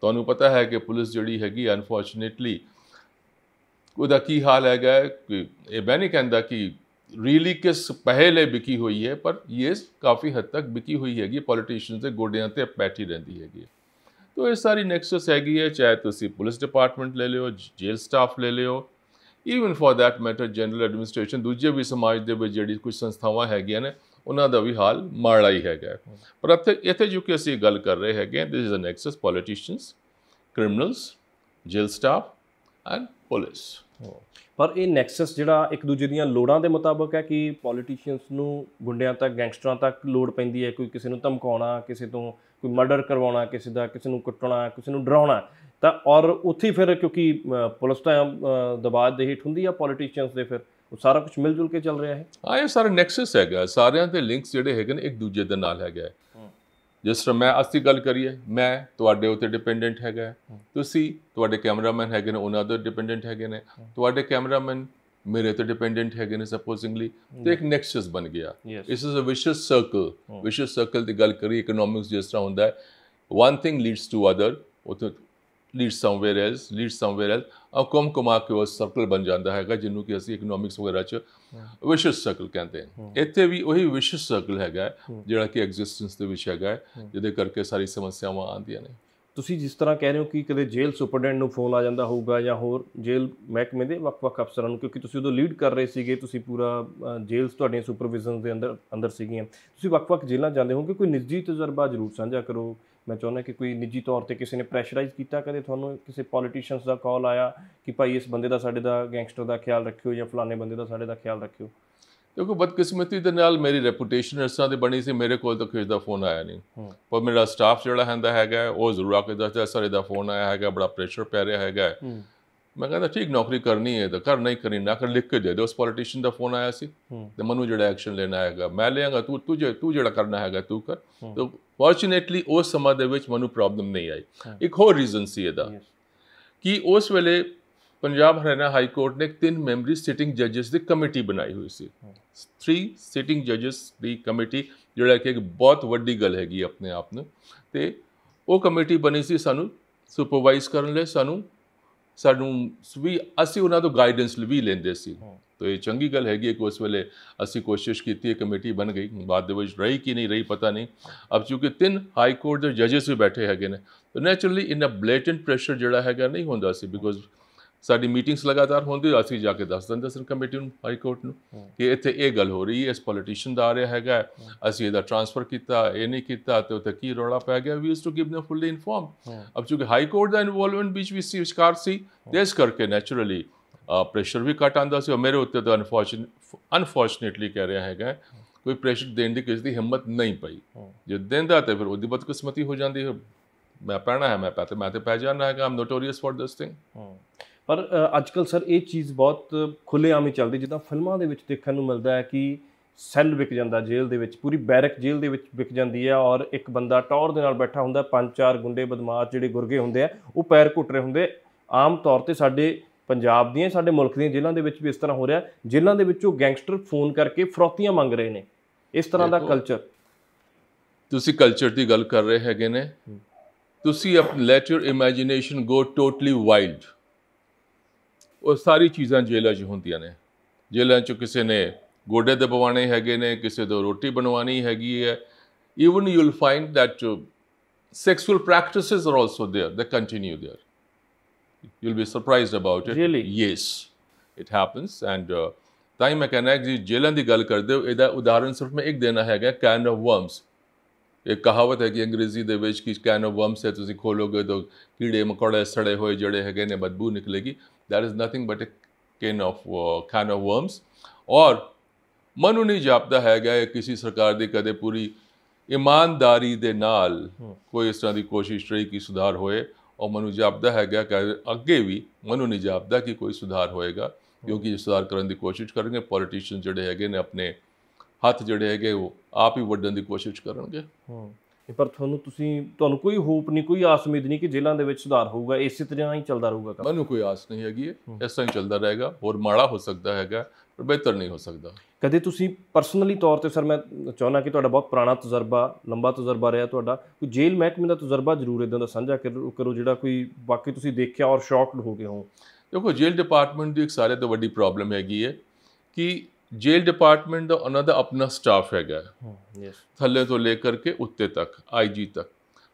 ਤੁਹਾਨੂੰ ਪਤਾ ਹੈ ਕਿ ਪੁਲਿਸ ਜਿਹੜੀ ਹੈਗੀ ਅਨਫੋਰਚੂਨੇਟਲੀ ਉਹਦਾ ਕੀ ਹਾਲ ਹੈਗਾ ਕਿ ਇਹ ਮੈਂ ਨਹੀਂ ਕਹਿੰਦਾ ਕਿ ਰੀਲੀ ਕਿਸ ਪਹਿਲੇ ਵਿਕੀ ਹੋਈ ਹੈ ਪਰ ਇਹ ਕਾਫੀ ਹੱਦ ਤੱਕ ਵਿਕੀ ਹੋਈ ਹੈਗੀ ਪੋਲੀਟੀਸ਼ੀਅਨਸ ਦੇ ਗੋਡਿਆਂ ਤੇ ਬੈਠੀ ਰਹਿੰਦੀ ਹੈਗੀ ਤੋ ਇਹ ਸਾਰੀ ਨੈਕਸਸ ਹੈਗੀ ਹੈ ਚਾਹੇ ਤੁਸੀਂ ਪੁਲਿਸ ਡਿਪਾਰਟਮੈਂਟ ਲੈ ਲਿਓ ਜੇਲ੍ਹ ਸਟਾਫ ਲੈ ਲਿਓ even for that matter general administration ਦੂਜੇ ਵੀ ਸਮਾਜ ਦੇ ਵਿੱਚ ਜਿਹੜੀ ਕੁਝ ਸੰਸਥਾਵਾਂ ਹੈਗੀਆਂ ਨੇ ਉਹਨਾਂ ਦਾ ਵੀ ਹਾਲ ਮਾੜਾ ਹੀ ਹੈਗਾ ਪਰ ਇੱਥੇ ਇੱਥੇ ਜੋ ਕਿ ਅਸੀਂ ਗੱਲ ਕਰ ਰਹੇ ਹੈਗੇ this is a nexus politicians criminals ਜੇਲ੍ਹ ਸਟਾਫ ਐਂਡ ਪੁਲਿਸ ਪਰ ਇਹ ਨੈਕਸਸ ਜਿਹੜਾ ਇੱਕ ਦੂਜੇ ਦੀਆਂ ਲੋੜਾਂ ਦੇ ਮੁਤਾਬਕ ਹੈ ਕਿ ਪੋਲੀਟੀਸ਼ੀਅਨਸ ਨੂੰ ਗੁੰਡਿਆਂ ਤੱਕ ਗੈਂਗਸਟਰਾਂ ਤੱਕ ਲੋੜ ਪੈਂਦੀ ਹੈ ਕੋਈ ਕਿਸੇ ਨੂੰ ਧਮਕਾਉਣਾ ਕਿਸੇ ਤੋਂ ਕੋਈ ਮਰਡਰ ਕਰਵਾਉਣਾ ਕਿਸੇ ਦਾ ਕਿਸੇ ਨੂੰ ਕੁੱਟਣਾ ਕਿਸੇ ਨੂੰ ਡਰਾਉਣਾ ਤਾਂ ਔਰ ਉੱਥੇ ਫਿਰ ਕਿਉਂਕਿ ਪੁਲਿਸ ਤਾਂ ਦਬਾਅ ਦੇ ਹੇਠ ਹੁੰਦੀ ਆ ਪੋਲੀਟੀਸ਼ੀਅਨਸ ਦੇ ਫਿਰ ਉਹ ਸਾਰਾ ਕੁਝ ਮਿਲ ਜੁਲ ਕੇ ਚੱਲ ਰਿਹਾ ਹੈ ਆ ਇਹ ਸਾਰਾ ਨੈਕਸਸ ਹੈਗਾ ਸਾਰਿਆਂ ਤੇ ਲਿੰਕਸ ਜਿਹੜੇ ਹੈਗੇ ਨੇ ਇੱਕ ਦੂਜੇ ਦੇ ਨਾਲ ਹੈਗਾ ਜਿਸ ਤਰ੍ਹਾਂ ਮੈਂ ਅਸੀਂ ਗੱਲ ਕਰੀਏ ਮੈਂ ਤੁਹਾਡੇ ਉੱਤੇ ਡਿਪੈਂਡੈਂਟ ਹੈਗਾ ਤੁਸੀਂ ਤੁਹਾਡੇ ਕੈਮਰਾਮੈਨ ਹੈਗੇ ਨੇ ਉਹਨਾਂ ਦੇ ਡਿਪੈਂਡੈਂਟ ਹੈਗੇ ਨੇ ਤੁਹਾਡੇ ਕੈਮਰਾਮੈਨ ਮੇਰੇ ਤੇ ਡਿਪੈਂਡੈਂਟ ਹੈਗੇ ਨੇ ਸਪੋਜ਼ਿੰਗਲੀ ਤੇ ਇੱਕ ਨੈਕਸਸ ਬਣ ਗਿਆ this is a vicious circle vicious circle ਦੀ ਗੱਲ ਕਰੀ ਇਕਨੋਮਿਕਸ ਜਿਸ ਤਰ੍ਹਾਂ ਹੁੰਦਾ ਹੈ one thing leads to other ਤੇ lead somewhere else lead somewhere else ਆ ਕਮ ਕਮਾ ਕੇ ਉਹ ਸਰਕਲ ਬਣ ਜਾਂਦਾ ਹੈਗਾ ਜਿਹਨੂੰ ਕਿ ਅਸੀਂ ਇਕਨੋਮਿਕਸ ਵਗੈਰਾ ਚ ਵਿਸ਼ਸ ਸਰਕਲ ਕਹਿੰਦੇ ਹਾਂ ਇੱਥੇ ਵੀ ਉਹੀ ਵਿਸ਼ਸ ਸਰਕਲ ਹੈਗਾ ਜਿਹੜਾ ਕਿ ਐਗਜ਼ਿਸਟੈਂਸ ਦੇ ਵਿੱਚ ਹੈਗਾ ਜਿਹਦੇ ਕਰਕੇ ਸਾਰੀ ਸਮੱਸਿਆਵਾਂ ਆਉਂਦੀਆਂ ਨੇ ਤੁਸੀਂ ਜਿਸ ਤਰ੍ਹਾਂ ਕਹਿ ਰਹੇ ਹੋ ਕਿ ਕਦੇ ਜੇਲ੍ਹ ਸੁਪਰਡੈਂਟ ਨੂੰ ਫੋਨ ਆ ਜਾਂਦਾ ਹੋਊਗਾ ਜਾਂ ਹੋਰ ਜੇਲ੍ਹ ਮਹਿਕਮੇ ਦੇ ਵੱਖ-ਵੱਖ ਅਫਸਰਾਂ ਨੂੰ ਕਿਉਂਕਿ ਤੁਸੀਂ ਉਦੋਂ ਲੀਡ ਕਰ ਰਹੇ ਸੀਗੇ ਤੁਸੀਂ ਪੂਰਾ ਜੇਲ੍ਹਸ ਤੁਹਾਡੀਆਂ ਸੁਪਰਵਿਜ਼ਨਸ ਦੇ ਅੰਦਰ ਅੰਦਰ ਸੀਗੀਆਂ ਤੁਸੀਂ ਵੱਖ-ਵੱਖ ਜੇਲ੍ਹਾਂ ਜਾਂਦੇ ਹੋਗੇ ਕੋਈ ਨਿੱਜੀ ਤਜਰਬਾ ਜ਼ਰੂਰ ਸਾਂਝਾ ਕਰੋ ਮੈਂ ਚਾਹੁੰਦਾ ਕਿ ਕੋਈ ਨਿੱਜੀ ਤੌਰ ਤੇ ਕਿਸੇ ਨੇ ਪ੍ਰੈਸ਼ਰਾਈਜ਼ ਕੀਤਾ ਕਦੇ ਤੁਹਾਨੂੰ ਕਿਸੇ ਪੋਲੀਟੀਸ਼ੀਅਨਸ ਦਾ ਕਾਲ ਆਇਆ ਕਿ ਭਾਈ ਇਸ ਬੰਦੇ ਦਾ ਸਾਡੇ ਦਾ ਗੈਂਗਸਟਰ ਦਾ ਖਿਆਲ ਰੱਖਿਓ ਜਾਂ ਫਲਾਣੇ ਬੰਦੇ ਦਾ ਸਾਡੇ ਦਾ ਖਿਆਲ ਰੱਖਿਓ ਕਿਉਂਕਿ ਬਦਕਿਸਮਤੀ ਦੇ ਨਾਲ ਮੇਰੀ ਰੈਪਿਊਟੇਸ਼ਨ ਇਰਸਾਂ ਦੇ ਬਣੀ ਸੀ ਮੇਰੇ ਕੋਲ ਤਾਂ ਕਿਸੇ ਦਾ ਫੋਨ ਆਇਆ ਨਹੀਂ ਪਰ ਮੇਰਾ ਸਟਾਫ ਜਿਹੜਾ ਹੰਦਾ ਹੈਗਾ ਉਹ ਜ਼ਰੂਰ ਆ ਕੇ ਦੱਸਦਾ ਸਾਰੇ ਦਾ ਫੋਨ ਆਇਆ ਹੈਗਾ ਬੜਾ ਪ੍ਰੈਸ਼ਰ ਪੈ ਰਿਹਾ ਹੈਗਾ ਮੈਂ ਕਹਿੰਦਾ ਠੀਕ ਨੌਕਰੀ ਕਰਨੀ ਹੈ ਤਾਂ ਕਰ ਨਹੀਂ ਕਰੀ ਨਾ ਕਰ ਲਿਖ ਕੇ ਦੇ ਦੇ ਉਸ ਪੋਲੀਟੀਸ਼ੀਅਨ ਦਾ ਫੋਨ ਆਇਆ ਸੀ ਤੇ ਮਨੂ ਜਿਹੜਾ ਐਕਸ਼ਨ ਲੈਣਾ ਹੈਗਾ ਮੈਂ ਲਿਆਂਗਾ ਤੂੰ ਤੂੰ ਤੂੰ ਜਿਹੜਾ ਕਰਨਾ ਹੈਗਾ ਤੂੰ ਕਰ ਤੇ ਫੋਰਚੂਨੇਟਲੀ ਉਸ ਸਮਾਂ ਦੇ ਵਿੱਚ ਮੈਨੂੰ ਪ੍ਰੋਬਲਮ ਨਹੀਂ ਆਈ ਇੱਕ ਹੋਰ ਰੀਜ਼ਨ ਸੀ ਇਹਦਾ ਕਿ ਉਸ ਵੇਲੇ ਪੰਜਾਬ ਹਰਿਆਣਾ ਹਾਈ ਕੋਰਟ ਨੇ ਤਿੰਨ ਮੈਂਬਰੀ ਸਿਟਿੰਗ ਜੱਜਸ ਦੀ ਕਮੇਟੀ ਬਣਾਈ ਹੋਈ ਸੀ ਥ੍ਰੀ ਸਿਟਿੰਗ ਜੱਜਸ ਦੀ ਕਮੇਟੀ ਜਿਹੜਾ ਕਿ ਇੱਕ ਬਹੁਤ ਵੱਡੀ ਗੱਲ ਹੈਗੀ ਆਪਣੇ ਆਪ ਨੂੰ ਤੇ ਉਹ ਕਮੇਟੀ ਬਣੀ ਸੀ ਸਾਨੂੰ ਸੁਪਰਵਾਈਜ਼ ਕਰਨ ਲਈ ਸਾਨੂੰ ਸਾਨੂੰ ਵੀ ਅਸੀਂ ਉਹਨਾਂ ਤੋਂ ਗਾਈਡੈਂਸ ਵੀ ਲੈਂਦੇ ਸੀ ਤੋ ਇਹ ਚੰਗੀ ਗੱਲ ਹੈਗੀ ਕਿ ਉਸ ਵੇਲੇ ਅਸੀਂ ਕੋਸ਼ਿਸ਼ ਕੀਤੀ ਹੈ ਕਮੇਟੀ ਬਣ ਗਈ ਬਾਅਦ ਦੇ ਵਿੱਚ ਰਹੀ ਕਿ ਨਹੀਂ ਰਹੀ ਪਤਾ ਨਹੀਂ ਅਬ ਕਿਉਂਕਿ ਤਿੰਨ ਹਾਈ ਕੋਰਟ ਦੇ ਜੱਜਸ ਵੀ ਬੈਠੇ ਹੈਗੇ ਨੇ ਤੋ ਨੇਚਰਲੀ ਇਨ ਅ ਬਲੇਟੈਂਟ ਪ੍ਰੈਸ਼ਰ ਜਿਹੜਾ ਹੈਗਾ ਨਹੀਂ ਹੁੰਦਾ ਸੀ ਬਿਕੋਜ਼ ਸਾਡੀ ਮੀਟਿੰਗਸ ਲਗਾਤਾਰ ਹੁੰਦੀ ਅਸੀਂ ਜਾ ਕੇ ਦੱਸ ਦਿੰਦੇ ਸਨ ਕਮੇਟੀ ਨੂੰ ਹਾਈ ਕੋਰਟ ਨੂੰ ਕਿ ਇੱਥੇ ਇਹ ਗੱਲ ਹੋ ਰਹੀ ਹੈ ਇਸ ਪੋਲੀਟੀਸ਼ੀਅਨ ਦਾ ਆ ਰਿਹਾ ਹੈਗਾ ਅਸੀਂ ਇਹਦਾ ਟ੍ਰਾਂਸਫਰ ਕੀਤਾ ਇਹ ਨਹੀਂ ਕੀਤਾ ਤੇ ਉੱਥੇ ਕੀ ਰੋਲਾ ਪੈ ਗਿਆ ਵੀ ਇਸ ਟੂ ਗਿਵ ਨਾ ਫੁੱਲੀ ਇਨਫੋਰਮ ਅਬ ਕਿਉਂਕਿ ਹਾਈ ਕੋਰਟ ਦਾ ਇਨਵੋਲਵਮੈਂਟ ਵਿੱਚ ਵੀ ਸੀ ਵਿਚਕਾਰ ਸੀ ਇਸ ਕਰਕੇ ਨੇਚਰਲੀ ਪ੍ਰੈਸ਼ਰ ਵੀ ਘਟ ਆਂਦਾ ਸੀ ਔਰ ਮੇਰੇ ਉੱਤੇ ਤਾਂ ਅਨਫੋਰਚੂਨੇਟਲੀ ਕਹਿ ਰਿਹਾ ਹੈਗਾ ਕੋਈ ਪ੍ਰੈਸ਼ਰ ਦੇਣ ਦੀ ਕਿਸੇ ਦੀ ਹਿੰਮਤ ਨਹੀਂ ਪਈ ਜੇ ਦਿੰਦਾ ਤੇ ਫਿਰ ਉਹਦੀ ਬਦਕਿਸਮਤੀ ਹੋ ਜਾਂਦੀ ਹੈ ਮੈਂ ਪੈਣਾ ਹੈ ਮੈਂ ਪੈ ਤੇ ਮੈਂ ਤੇ ਪੈ ਜਾਣਾ ਹੈਗਾ ਆਮ ਨੋਟੋਰੀਅਸ ਫॉर ਦਿਸ ਥਿੰਗ ਪਰ ਅੱਜਕੱਲ ਸਰ ਇਹ ਚੀਜ਼ ਬਹੁਤ ਖੁੱਲੇਆਮ ਹੀ ਚੱਲਦੀ ਜਿੱਦਾਂ ਫਿਲਮਾਂ ਦੇ ਵਿੱਚ ਦੇਖਣ ਨੂੰ ਮਿਲਦਾ ਹੈ ਕਿ ਸੈੱਲ ਵਿਕ ਜਾਂਦਾ ਜੇਲ੍ਹ ਦੇ ਵਿੱਚ ਪੂਰੀ ਬੈਰਕ ਜੇਲ੍ਹ ਦੇ ਵਿੱਚ ਵਿਕ ਜਾਂਦੀ ਹੈ ਔਰ ਇੱਕ ਬੰਦਾ ਟੌਰ ਦੇ ਨਾਲ ਬੈਠਾ ਹੁੰਦਾ ਪੰਜ ਚਾਰ ਗੁੰਡੇ ਬਦਮਾਸ਼ ਜਿਹੜੇ ਗੁਰਗੇ ਹੁੰਦੇ ਆ ਉਹ ਪੈਰ ਘੁੱਟ ਰਹੇ ਹੁੰਦੇ ਆਮ ਤੌਰ ਤੇ ਸਾਡੇ ਪੰਜਾਬ ਦੀਆਂ ਸਾਡੇ ਮੁਲਕ ਦੀਆਂ ਜ਼ਿਲ੍ਹਾਂ ਦੇ ਵਿੱਚ ਵੀ ਇਸ ਤਰ੍ਹਾਂ ਹੋ ਰਿਹਾ ਜੇਲ੍ਹਾਂ ਦੇ ਵਿੱਚੋਂ ਗੈਂਗਸਟਰ ਫੋਨ ਕਰਕੇ ਫਰੋਤੀਆਂ ਮੰਗ ਰਹੇ ਨੇ ਇਸ ਤਰ੍ਹਾਂ ਦਾ ਕਲਚਰ ਤੁਸੀਂ ਕਲਚਰ ਦੀ ਗੱਲ ਕਰ ਰਹੇ ਹੈਗੇ ਨੇ ਤੁਸੀਂ ਆਪ let your imagination go totally wild ਉਹ ਸਾਰੀ ਚੀਜ਼ਾਂ ਜੇਲ੍ਹਾਂ 'ਚ ਹੁੰਦੀਆਂ ਨੇ ਜੇਲ੍ਹਾਂ 'ਚ ਕਿਸੇ ਨੇ ਗੋਡੇ ਦੇ ਬਵਾਣੇ ਹੈਗੇ ਨੇ ਕਿਸੇ ਤੋਂ ਰੋਟੀ ਬਣਵਾਣੀ ਹੈਗੀ ਹੈ even you will find that sexual practices are also there they continue there You'll be surprised about it. Really? Yes. It happens and uh, ਤਾਂ ਹੀ ਮੈਂ ਕਹਿੰਦਾ ਜੀ ਜੇਲ੍ਹਾਂ ਦੀ ਗੱਲ ਕਰਦੇ ਹੋ ਇਹਦਾ ਉਦਾਹਰਨ ਸਿਰਫ ਮੈਂ ਇੱਕ ਦੇਣਾ ਹੈਗਾ ਕੈਨ ਆਫ ਵਰਮਸ ਇਹ ਕਹਾਵਤ ਹੈ ਕਿ ਅੰਗਰੇਜ਼ੀ ਦੇ ਵਿੱਚ ਕਿ ਕੈਨ ਆਫ ਵਰਮਸ ਹੈ ਤੁਸੀਂ ਖੋਲੋਗੇ ਤਾਂ ਕੀੜੇ ਮਕੌੜੇ ਸੜੇ ਹੋਏ ਜਿਹੜੇ ਹੈਗੇ ਨੇ ਬਦਬੂ ਨਿਕਲੇਗੀ that is nothing but a can of can of worms ਔਰ ਮਨੂ ਨਹੀਂ ਜਾਪਦਾ ਹੈਗਾ ਇਹ ਕਿਸੇ ਸਰਕਾਰ ਦੀ ਕਦੇ ਪੂਰੀ ਇਮਾਨਦਾਰੀ ਦੇ ਨਾਲ ਕੋਈ ਇਸ ਤਰ੍ਹਾਂ ਦੀ ਕੋਸ਼ਿਸ਼ ਰਹੀ ਕਿ ਸੁਧਾਰ ਹੋਏ ਔਰ ਮਨੂ ਜਾਪਦਾ ਹੈਗਾ ਕਿ ਅੱਗੇ ਵੀ ਮਨੂ ਨਹੀਂ ਜਾਪਦਾ ਕਿ ਕੋਈ ਸੁਧਾਰ ਹੋਏਗਾ ਕਿਉਂਕਿ ਸੁਧਾਰ ਕਰਨ ਦੀ ਕੋਸ਼ਿਸ਼ ਕਰਨਗੇ ਪੋਲੀਟੀਸ਼ੀਅਨ ਜਿਹੜੇ ਹੈਗੇ ਨੇ ਆਪਣੇ ਹੱਥ ਜਿਹੜੇ ਹੈਗੇ ਉਹ ਆਪ ਹੀ ਵੱਢਣ ਦੀ ਕੋਸ਼ਿਸ਼ ਕਰਨਗੇ ਹੂੰ ਪਰ ਤੁਹਾਨੂੰ ਤੁਸੀਂ ਤੁਹਾਨੂੰ ਕੋਈ ਹੋਪ ਨਹੀਂ ਕੋਈ ਆਸ ਉਮੀਦ ਨਹੀਂ ਕਿ ਜ਼ਿਲ੍ਹਿਆਂ ਦੇ ਵਿੱਚ ਸੁਧਾਰ ਹੋਊਗਾ ਇਸੇ ਤਰ੍ਹਾਂ ਹੀ ਚੱਲਦਾ ਰਹੂਗਾ ਕੰਮ ਮੈਨੂੰ ਕੋਈ ਆਸ ਨਹੀਂ ਹੈਗੀ ਐਸਾ ਹੀ ਚੱਲਦਾ ਰਹੇਗਾ ਹੋਰ ਮਾੜਾ ਹੋ ਸਕਦਾ ਹੈਗਾ ਬਿਹਤਰ ਨਹੀਂ ਹੋ ਸਕਦਾ ਕਦੇ ਤੁਸੀਂ ਪਰਸਨਲੀ ਤੌਰ ਤੇ ਸਰ ਮੈਂ ਚਾਹਨਾ ਕਿ ਤੁਹਾਡਾ ਬਹੁਤ ਪੁਰਾਣਾ ਤਜਰਬਾ ਲੰਬਾ ਤਜਰਬਾ ਰਿਹਾ ਤੁਹਾਡਾ ਕੋਈ ਜੇਲ੍ਹ ਮਹਿਕਮੇ ਦਾ ਤਜਰਬਾ ਜ਼ਰੂਰ ਇਦਾਂ ਦਾ ਸਾਂਝਾ ਕਰੋ ਜਿਹੜਾ ਕੋਈ ਵਾਕਈ ਤੁਸੀਂ ਦੇਖਿਆ ਔਰ ਸ਼ੌਕਡ ਹੋ ਗਏ ਹੋ ਦੇਖੋ ਜੇਲ੍ਹ ਡਿਪਾਰਟਮੈਂਟ ਦੀ ਇੱਕ ਸਾਰੇ ਤੋਂ ਵੱਡੀ ਪ੍ਰੋਬਲਮ ਹੈਗੀ ਹੈ ਕਿ ਜੇਲ੍ਹ ਡਿਪਾਰਟਮੈਂਟ ਦਾ ਉਹਨਾਂ ਦਾ ਆਪਣਾ ਸਟਾਫ ਹੈਗਾ ਯੈਸ ਥੱਲੇ ਤੋਂ ਲੈ ਕਰਕੇ ਉੱਤੇ ਤੱਕ ਆਈਜੀ ਤੱਕ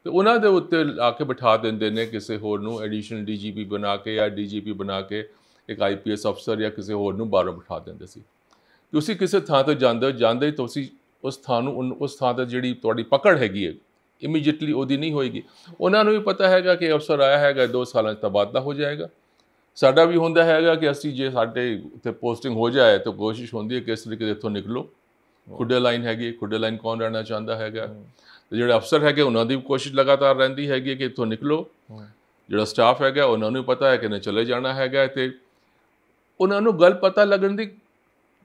ਤੇ ਉਹਨਾਂ ਦੇ ਉੱਤੇ ਆ ਕੇ ਬਿਠਾ ਦਿੰਦੇ ਨੇ ਕਿਸੇ ਹੋਰ ਨੂੰ ਐਡੀਸ਼ਨਲ ਡੀਜੀਪੀ ਬਣਾ ਕੇ ਜਾਂ ਡੀਜੀਪੀ ਬਣਾ ਕੇ ਇੱਕ ਆਈਪੀਐਸ ਅਫਸਰ ਜਾਂ ਕਿਸੇ ਹੋਰ ਨੂੰ ਬਾਹਰੋਂ ਬਿਠਾ ਦਿੰਦੇ ਸੀ ਤੁਸੀਂ ਕਿਸੇ ਥਾਂ ਤੋਂ ਜਾਂਦੇ ਜਾਂਦੇ ਤੁਸੀਂ ਉਸ ਥਾਂ ਨੂੰ ਉਸ ਥਾਂ ਤੇ ਜਿਹੜੀ ਤੁਹਾਡੀ ਪਕੜ ਹੈਗੀ ਹੈ ਇਮੀਡੀਏਟਲੀ ਉਹਦੀ ਨਹੀਂ ਹੋਏਗੀ ਉਹਨਾਂ ਨੂੰ ਵੀ ਪਤਾ ਹੈਗਾ ਕਿ ਅਫਸਰ ਆਇਆ ਹੈਗਾ 2 ਸਾਲਾਂ 'ਚ ਤਬਾਦਲਾ ਹੋ ਜਾਏਗਾ ਸਾਡਾ ਵੀ ਹੁੰਦਾ ਹੈਗਾ ਕਿ ਅਸੀਂ ਜੇ ਸਾਡੇ ਉੱਤੇ ਪੋਸਟਿੰਗ ਹੋ ਜਾਏ ਤਾਂ ਕੋਸ਼ਿਸ਼ ਹੁੰਦੀ ਹੈ ਕਿ ਇਸ ਤਰੀਕੇ ਦੇ ਇੱਥੋਂ ਨਿਕਲੋ ਕੁੱਡੇ ਲਾਈਨ ਹੈਗੀ ਕੁੱਡੇ ਲਾਈਨ ਕੌਣ ਰਹਿਣਾ ਚਾਹੁੰਦਾ ਹੈਗਾ ਤੇ ਜਿਹੜੇ ਅਫਸਰ ਹੈਗੇ ਉਹਨਾਂ ਦੀ ਵੀ ਕੋਸ਼ਿਸ਼ ਲਗਾਤਾਰ ਰਹਿੰਦੀ ਹੈਗੀ ਕਿ ਇੱਥੋਂ ਨਿਕਲੋ ਜਿਹੜਾ ਸਟਾਫ ਹੈਗਾ ਉਹਨਾਂ ਨੂੰ ਪਤਾ ਹੈ ਕਿ ਨੇ ਚਲੇ ਜਾਣਾ ਹੈਗਾ ਤੇ ਉਹਨਾਂ ਨੂੰ ਗੱਲ ਪਤਾ ਲੱਗਣ ਦੀ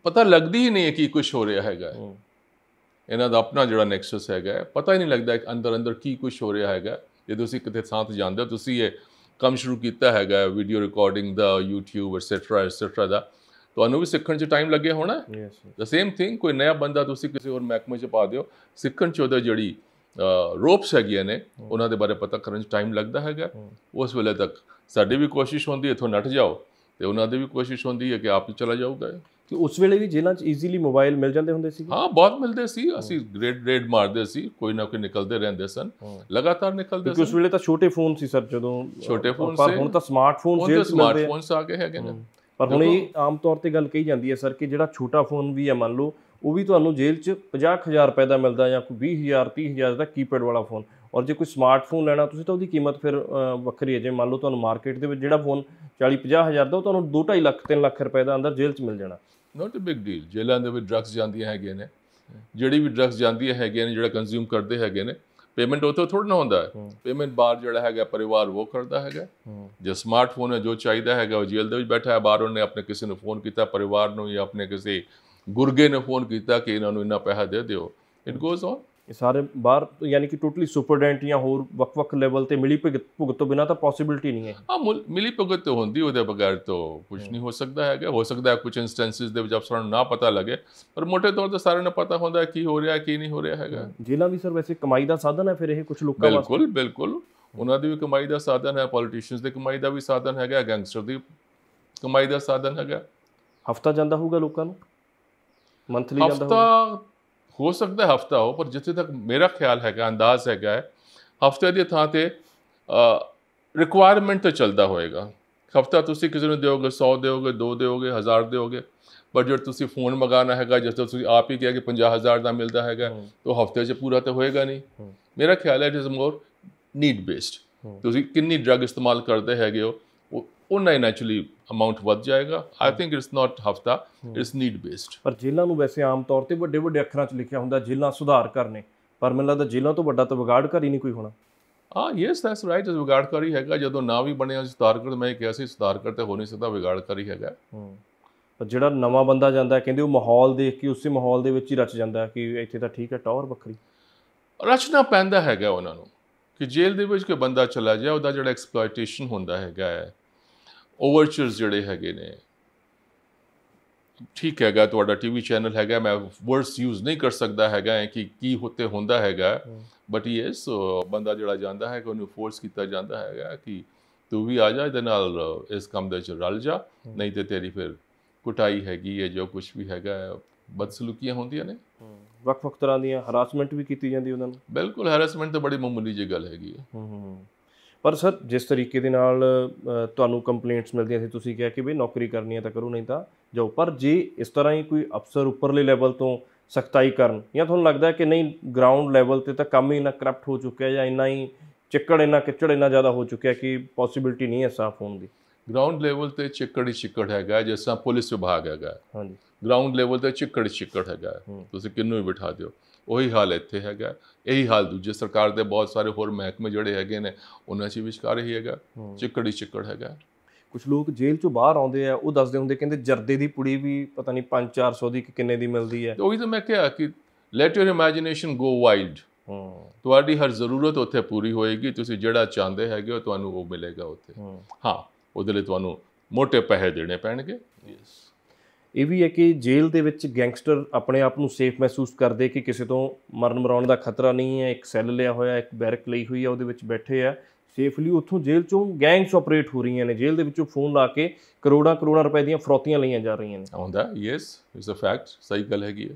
ਪਤਾ ਲੱਗਦੀ ਹੀ ਨਹੀਂ ਹੈ ਕਿ ਕੁਝ ਹੋ ਰਿਹਾ ਹੈਗਾ ਇਹਨਾਂ ਦਾ ਆਪਣਾ ਜਿਹੜਾ ਨੈਕਸਸ ਹੈਗਾ ਪਤਾ ਹੀ ਨਹੀਂ ਲੱਗਦਾ ਅੰਦਰ ਅੰਦਰ ਕੀ ਕੁਝ ਹੋ ਰਿਹਾ ਹੈਗਾ ਜੇ ਤੁਸੀਂ ਕਿਤੇ ਸਾਥ ਜਾਂਦੇ ਹੋ ਤੁਸੀਂ ਇਹ ਕੰਮ ਸ਼ੁਰੂ ਕੀਤਾ ਹੈਗਾ ਵੀਡੀਓ ਰਿਕਾਰਡਿੰਗ ਦਾ YouTube ਐਟਸੈਟਰਾ ਐਟਸੈਟਰਾ ਦਾ ਤੁਹਾਨੂੰ ਵੀ ਸਿੱਖਣ 'ਚ ਟਾਈਮ ਲੱਗੇ ਹੋਣਾ ਦਾ ਸੇਮ ਥਿੰਗ ਕੋਈ ਨਵਾਂ ਬੰਦਾ ਤੁਸੀਂ ਕਿਸੇ ਹੋਰ ਮਹਿਕਮੇ 'ਚ ਪਾ ਦਿਓ ਸਿੱਖਣ 'ਚ ਉਹਦਾ ਜਿਹੜੀ ਰੋਪਸ ਹੈਗੀਆਂ ਨੇ ਉਹਨਾਂ ਦੇ ਬਾਰੇ ਪਤਾ ਕਰਨ 'ਚ ਟਾਈਮ ਲੱਗਦਾ ਹੈਗਾ ਉਸ ਵੇਲੇ ਤੱਕ ਸਾਡੀ ਵੀ ਕੋਸ਼ਿਸ਼ ਹੁੰਦੀ ਇਥੋਂ ਨੱਟ ਜਾਓ ਤੇ ਉਹਨਾਂ ਦੀ ਵੀ ਕੋਸ਼ਿਸ਼ ਹੁੰਦੀ ਹੈ ਕਿ ਆਪ ਹੀ ਚਲਾ ਜਾਊਗਾ ਕਿ ਉਸ ਵੇਲੇ ਵੀ ਜੇਲਾਂ 'ਚ ਈਜ਼ੀਲੀ ਮੋਬਾਈਲ ਮਿਲ ਜਾਂਦੇ ਹੁੰਦੇ ਸੀ ਹਾਂ ਬਹੁਤ ਮਿਲਦੇ ਸੀ ਅਸੀਂ ਗ੍ਰੇਡ ਗ੍ਰੇਡ ਮਾਰਦੇ ਸੀ ਕੋਈ ਨਾ ਕੋਈ ਨਿਕਲਦੇ ਰਹਿੰਦੇ ਸਨ ਲਗਾਤਾਰ ਨਿਕਲਦੇ ਸੀ ਕਿਉਂਕਿ ਉਸ ਵੇਲੇ ਤਾਂ ਛੋਟੇ ਫੋਨ ਸੀ ਸਰ ਜਦੋਂ ਛੋਟੇ ਫੋਨ ਪਰ ਹੁਣ ਤਾਂ ਸਮਾਰਟਫੋਨ ਜੇਲ 'ਚ ਸਮਾਰਟਫੋਨਸ ਆ ਗਏ ਹੈਗੇ ਨੇ ਪਰ ਹੁਣ ਇਹ ਆਮ ਤੌਰ ਤੇ ਗੱਲ ਕਹੀ ਜਾਂਦੀ ਹੈ ਸਰ ਕਿ ਜਿਹੜਾ ਛੋਟਾ ਫੋਨ ਵੀ ਹੈ ਮੰਨ ਲਓ ਉਹ ਵੀ ਤੁਹਾਨੂੰ ਜੇਲ੍ਹ 'ਚ 50000 ਰੁਪਏ ਦਾ ਮਿਲਦਾ ਜਾਂ ਕੋਈ 20000 30000 ਦਾ ਕੀਪੈਡ ਵਾਲਾ ਫੋਨ ਔਰ ਜੇ ਕੋਈ ਸਮਾਰਟਫੋਨ ਲੈਣਾ ਤੁਸੀਂ ਤਾਂ ਉਹਦੀ ਕੀਮਤ ਫਿਰ ਵੱਖਰੀ ਹੈ ਜੇ ਮੰਨ ਲਓ ਤੁਹਾਨੂੰ ਮਾਰਕੀਟ ਦੇ ਵਿੱਚ ਜਿਹੜਾ ਫੋਨ 40 50 ਹਜ਼ਾਰ ਦਾ ਉਹ ਤੁਹਾਨੂੰ 2.5 ਲੱਖ 3 ਲੱਖ ਰੁਪਏ ਦਾ ਅੰਦਰ ਜੇਲ੍ਹ 'ਚ ਮਿਲ ਜਾਣਾ ਨਾਟ ਅ ਬਿਗ ਡੀਲ ਜੇਲ੍ਹਾਂ ਦੇ ਵਿੱਚ ਡਰੱਗਸ ਜਾਂਦੀਆਂ ਹੈਗੀਆਂ ਨੇ ਜਿਹੜੀ ਵੀ ਡਰੱਗਸ ਜਾਂਦੀਆਂ ਹੈਗੀਆਂ ਨੇ ਜਿਹੜਾ ਕੰਜ਼ਿਊਮ ਕਰਦੇ ਹੈਗੇ ਨੇ ਪੇਮੈਂਟ ਉਥੋਂ ਥੋੜਾ ਨਾ ਹੁੰਦਾ ਹੈ ਪੇਮੈਂਟ ਬਾਹਰ ਜਿਹੜਾ ਹੈਗਾ ਪਰਿਵਾਰ ਉਹ ਕਰਦਾ ਹੈਗਾ ਜੇ ਸਮਾਰਟਫੋਨ ਹੈ ਜੋ ਚਾਹੀਦਾ ਹੈਗਾ ਉਹ ਜੇਲ੍ਹ ਦੇ ਵਿੱਚ ਬੈਠਾ ਹੈ ਬਾਹਰ ਉਹਨੇ ਆਪਣੇ ਕਿਸੇ ਨੂੰ ਫੋਨ ਕੀਤਾ ਪਰਿਵਾਰ ਨੂੰ ਜਾਂ ਆਪਣੇ ਕਿਸੇ ਗੁਰਗੇ ਨੇ ਫੋਨ ਕੀਤਾ ਕਿ ਇਹਨਾਂ ਨੂੰ ਇੰਨਾ ਪੈਸਾ ਦੇ ਦਿਓ ਇਟ ਗੋਜ਼ ਔਨ ਇਹ ਸਾਰੇ ਬਾਹਰ ਯਾਨੀ ਕਿ ਟੋਟਲੀ ਸੁਪਰਡੈਂਟ ਜਾਂ ਹੋਰ ਵੱਖ-ਵੱਖ ਲੈਵਲ ਤੇ ਮਿਲੀ ਭੁਗਤ ਤੋਂ ਬਿਨਾ ਤਾਂ ਪੋਸਿਬਿਲਟੀ ਨਹੀਂ ਹੈ ਹਾਂ ਮਿਲੀ ਭੁਗਤ ਤੋਂ ਹੁੰਦੀ ਉਹਦੇ ਬਗੈਰ ਤੋਂ ਕੁਝ ਨਹੀਂ ਹੋ ਸਕਦਾ ਹੈਗਾ ਹੋ ਸਕਦਾ ਹੈ ਕੁਝ ਇਨਸਟੈਂਸਸ ਦੇ ਵਿੱਚ ਅਫਸਰਾਂ ਨੂੰ ਨਾ ਪਤਾ ਲੱਗੇ ਪਰ ਮੋਟੇ ਤੌਰ ਤੇ ਸਾਰਿਆਂ ਨੂੰ ਪਤਾ ਹੁੰਦਾ ਕੀ ਹੋ ਰਿਹਾ ਕੀ ਨਹੀਂ ਹੋ ਰਿਹਾ ਹੈਗਾ ਜੇਲਾਂ ਵੀ ਸਰ ਵੈਸੇ ਕਮਾਈ ਦਾ ਸਾਧਨ ਹੈ ਫਿਰ ਇਹ ਕੁਝ ਲੋਕਾਂ ਦਾ ਬਿਲਕੁਲ ਬਿਲਕੁਲ ਉਹਨਾਂ ਦੀ ਵੀ ਕਮਾਈ ਦਾ ਸਾਧਨ ਹੈ ਪੋਲੀਟੀਸ਼ੀਅਨਸ ਦੇ ਕਮਾਈ ਦਾ ਵੀ ਸਾਧਨ ਹੈਗਾ ਗੈਂਗਸਟਰ ਦੀ ਕਮਾਈ ਦਾ ਸਾਧਨ ਹੈਗਾ ਹਫਤਾ ਜਾਂਦਾ ਹੋਊਗਾ ਲੋਕਾਂ ਨੂੰ ਮੰਥਲੀ ਜਾਂਦਾ ਹੋਊਗਾ ਹਫਤਾ ਹੋ ਸਕਦਾ ਹਫਤਾ ਹੋ ਪਰ ਜਿੱਥੇ ਤੱਕ ਮੇਰਾ ਖਿਆਲ ਹੈਗਾ ਅੰਦਾਜ਼ ਹੈਗਾ ਹਫਤੇ ਦੀ ਥਾਂ ਤੇ ਰਿਕੁਆਇਰਮੈਂਟ ਤੇ ਚੱਲਦਾ ਹੋਏਗਾ ਹਫਤਾ ਤੁਸੀਂ ਕਿਸੇ ਨੂੰ ਦਿਓਗੇ 100 ਦਿਓਗੇ 2 ਦਿਓਗੇ 1000 ਦਿਓਗੇ ਪਰ ਜੇ ਤੁਸੀਂ ਫੋਨ ਮਗਾਣਾ ਹੈਗਾ ਜਿਸ ਤੋਂ ਤੁਸੀਂ ਆਪ ਹੀ ਕਿਹਾ ਕਿ 50000 ਦਾ ਮਿਲਦਾ ਹੈਗਾ ਤਾਂ ਹਫਤੇ 'ਚ ਪੂਰਾ ਤੇ ਹੋਏਗਾ ਨਹੀਂ ਮੇਰਾ ਖਿਆਲ ਹੈ it is more need based ਤੁਸੀਂ ਕਿੰਨੀ ਡਰੱਗ ਇਸਤੇਮਾਲ ਕਰਦੇ ਹੈਗੇ ਹੋ ਉਹਨਾਂ ਇਨ ਐਕਚੁਅਲੀ ਅਮਾਉਂਟ ਵੱਧ ਜਾਏਗਾ ਆਈ ਥਿੰਕ ਇਟਸ ਨਾਟ ਹਫਤਾ ਇਟਸ ਨੀਡ ਬੇਸਡ ਪਰ ਜੇਲਾਂ ਨੂੰ ਵੈਸੇ ਆਮ ਤੌਰ ਤੇ ਵੱਡੇ ਵੱਡੇ ਅੱਖਰਾਂ 'ਚ ਲਿਖਿਆ ਹੁੰਦਾ ਜੇਲਾਂ ਸੁਧਾਰ ਕਰਨੇ ਪਰ ਮੈਨੂੰ ਲੱਗਦਾ ਜੇਲਾਂ ਤੋਂ ਵੱਡਾ ਤਾਂ ਵਿਗਾੜ ਕਰ ਹੀ ਨਹੀਂ ਕੋਈ ਹੋਣਾ ਆ ਯੈਸ ਦੈਟਸ ਰਾਈਟ ਜਦ ਹੀ ਹੈਗਾ ਜਦੋਂ ਨਾ ਵੀ ਬਣਿਆ ਕਰ ਮੈਂ ਕਿਹਾ ਸੀ ਕਰ ਤੇ ਹੋ ਨਹੀਂ ਸਕਦਾ ਵਿਗਾੜ ਕਰ ਹੀ ਹੈਗਾ ਪਰ ਜਿਹੜਾ ਨਵਾਂ ਬੰਦਾ ਜਾਂਦਾ ਕਹਿੰਦੇ ਉਹ ਮਾਹੌਲ ਦੇਖ ਕੇ ਉਸੇ ਮਾਹੌਲ ਦੇ ਵਿੱਚ ਹੀ ਰਚ ਜਾਂਦਾ ਕਿ ਇੱਥੇ ਤਾਂ ਠੀਕ ਹੈ ਟੌਰ ਵੱਖਰੀ ਰਚਨਾ ਪੈਂਦਾ ਹੈਗਾ ਉਹਨਾਂ ਨੂੰ ਕਿ ਜੇਲ੍ਹ ਦੇ ਵਿੱਚ ਕੋਈ ਬੰਦਾ ਚਲਾ ਜਾਏ ਉਹਦਾ ਜਿਹੜਾ ਐਕਸਪਲੋਇਟੇਸ਼ਨ ਹੁੰਦਾ ਹੈਗਾ ਹੈ ਓਵਰਚਰਸ ਜਿਹੜੇ ਹੈਗੇ ਨੇ ਠੀਕ ਹੈਗਾ ਤੁਹਾਡਾ ਟੀਵੀ ਚੈਨਲ ਹੈਗਾ ਮੈਂ ਵਰਡਸ ਯੂਜ਼ ਨਹੀਂ ਕਰ ਸਕਦਾ ਹੈਗਾ ਕਿ ਕੀ ਹੁੰਦੇ ਹੁੰਦਾ ਹੈਗਾ ਬਟ ਯੈਸ ਬੰਦਾ ਜਿਹੜਾ ਜਾਂਦਾ ਹੈ ਕਿ ਉਹਨੂੰ ਫੋਰਸ ਕੀਤਾ ਜਾਂਦਾ ਹੈਗਾ ਕਿ ਤੂੰ ਵੀ ਆ ਜਾ ਇਹਦੇ ਨਾਲ ਇਸ ਕੰਮ ਦੇ ਚ ਰਲ ਜਾ ਨਹੀਂ ਤੇ ਤੇਰੀ ਫਿਰ ਕੁਟਾਈ ਹੈਗੀ ਹੈ ਜੋ ਕੁਝ ਵੀ ਹੈਗਾ ਬਦਸਲੂਕੀਆਂ ਹੁੰਦੀਆਂ ਨੇ ਵੱਖ-ਵੱਖ ਤਰ੍ਹਾਂ ਦੀਆਂ ਹਰਾਸਮੈਂਟ ਵੀ ਕੀਤੀ ਜਾਂਦੀ ਉਹਨਾਂ ਨੂੰ ਬਿਲਕੁਲ ਹਰਾਸਮੈਂਟ ਤਾਂ ਬੜੀ ਮਾਮੂਲੀ ਜਿਹੀ ਗੱਲ ਹੈਗੀ ਹੈ ਹੂੰ ਹੂੰ ਪਰ ਸਰ ਜਿਸ ਤਰੀਕੇ ਦੇ ਨਾਲ ਤੁਹਾਨੂੰ ਕੰਪਲੇਂਟਸ ਮਿਲਦੀਆਂ ਸੀ ਤੁਸੀਂ ਕਿਹਾ ਕਿ ਵੀ ਨੌਕਰੀ ਕਰਨੀ ਹੈ ਤਾਂ ਕਰੋ ਨਹੀਂ ਤਾਂ ਜਾਓ ਪਰ ਜੇ ਇਸ ਤਰ੍ਹਾਂ ਹੀ ਕੋਈ ਅਫਸਰ ਉੱਪਰਲੇ ਲੈਵਲ ਤੋਂ ਸਖਤਾਈ ਕਰਨ ਜਾਂ ਤੁਹਾਨੂੰ ਲੱਗਦਾ ਕਿ ਨਹੀਂ ਗਰਾਊਂਡ ਲੈਵਲ ਤੇ ਤਾਂ ਕੰਮ ਹੀ ਨਾ ਕਰਪਟ ਹੋ ਚੁੱਕਿਆ ਜਾਂ ਇੰਨਾ ਹੀ ਚਿੱਕੜ ਇੰਨਾ ਕਿਚੜ ਇੰਨਾ ਜ਼ਿਆਦਾ ਹੋ ਚੁੱਕਿਆ ਕਿ ਪੋਸਿਬਿਲਟੀ ਨਹੀਂ ਹੈ ਸਾਫ਼ ਹੋਣ ਦੀ ਗਰਾਊਂਡ ਲੈਵਲ ਤੇ ਚਿੱਕੜ ਹੀ ਚਿੱਕੜ ਹੈਗਾ ਜਿਵੇਂ ਪੁਲਿਸ ਵਿਭਾਗ ਹੈਗਾ ਹਾਂਜੀ ਗਰਾਊਂਡ ਲੈਵਲ ਤੇ ਚਿੱਕੜ ਚਿੱਕੜ ਹੈਗਾ ਤੁਸੀਂ ਕਿੰਨੂੰ ਹੀ ਬਿਠਾ ਦਿਓ ਉਹੀ ਹਾਲ ਇੱਥੇ ਹੈਗਾ ਇਹੀ ਹਾਲ ਦੂਜੇ ਸਰਕਾਰ ਦੇ ਬਹੁਤ ਸਾਰੇ ਹੋਰ ਮਹਿਕਮੇ ਜਿਹੜੇ ਹੈਗੇ ਨੇ ਉਹਨਾਂ 'ਚ ਵਿਚਕਾਰ ਹੀ ਹੈਗਾ ਚਿੱਕੜੀ ਚਿੱਕੜ ਹੈਗਾ ਕੁਝ ਲੋਕ ਜੇਲ੍ਹ ਚੋਂ ਬਾਹਰ ਆਉਂਦੇ ਆ ਉਹ ਦੱਸਦੇ ਹੁੰਦੇ ਕਹਿੰਦੇ ਜਰਦੇ ਦੀ ਪੁੜੀ ਵੀ ਪਤਾ ਨਹੀਂ 5-400 ਦੀ ਕਿੰਨੇ ਦੀ ਮਿਲਦੀ ਹੈ ਉਹੀ ਤਾਂ ਮੈਂ ਕਿਹਾ ਕਿ let your imagination go wide ਤੁਹਾਡੀ ਹਰ ਜ਼ਰੂਰਤ ਉੱਥੇ ਪੂਰੀ ਹੋਏਗੀ ਤੁਸੀਂ ਜਿਹੜਾ ਚਾਹੁੰਦੇ ਹੈਗੇ ਉਹ ਤੁਹਾਨੂੰ ਉਹ ਮਿਲੇਗਾ ਉੱਥੇ ਹਾਂ ਉਹਦੇ ਲਈ ਤੁਹਾਨੂੰ ਮੋٹے ਪੈਸੇ ਦੇਣੇ ਪੈਣਗੇ ਯੈਸ ਇਹ ਵੀ ਹੈ ਕਿ ਜੇਲ੍ਹ ਦੇ ਵਿੱਚ ਗੈਂਗਸਟਰ ਆਪਣੇ ਆਪ ਨੂੰ ਸੇਫ ਮਹਿਸੂਸ ਕਰਦੇ ਕਿ ਕਿਸੇ ਤੋਂ ਮਰਨ ਮਰਾਉਣ ਦਾ ਖਤਰਾ ਨਹੀਂ ਹੈ ਇੱਕ ਸੈੱਲ ਲਿਆ ਹੋਇਆ ਇੱਕ ਬੈਰਕ ਲਈ ਹੋਈ ਹੈ ਉਹਦੇ ਵਿੱਚ ਬੈਠੇ ਆ ਸੇਫਲੀ ਉੱਥੋਂ ਜੇਲ੍ਹ ਚੋਂ ਗੈਂਗਸ ਆਪਰੇਟ ਹੋ ਰਹੀਆਂ ਨੇ ਜੇਲ੍ਹ ਦੇ ਵਿੱਚੋਂ ਫੋਨ ਲਾ ਕੇ ਕਰੋੜਾਂ ਕਰੋੜਾਂ ਰੁਪਏ ਦੀਆਂ ਫਰੋਤੀਆਂ ਲਈਆਂ ਜਾ ਰਹੀਆਂ ਨੇ ਹੁੰਦਾ ਯੈਸ ਇਟਸ ਅ ਫੈਕਟ ਸਹੀ ਗੱਲ ਹੈਗੀ ਹੈ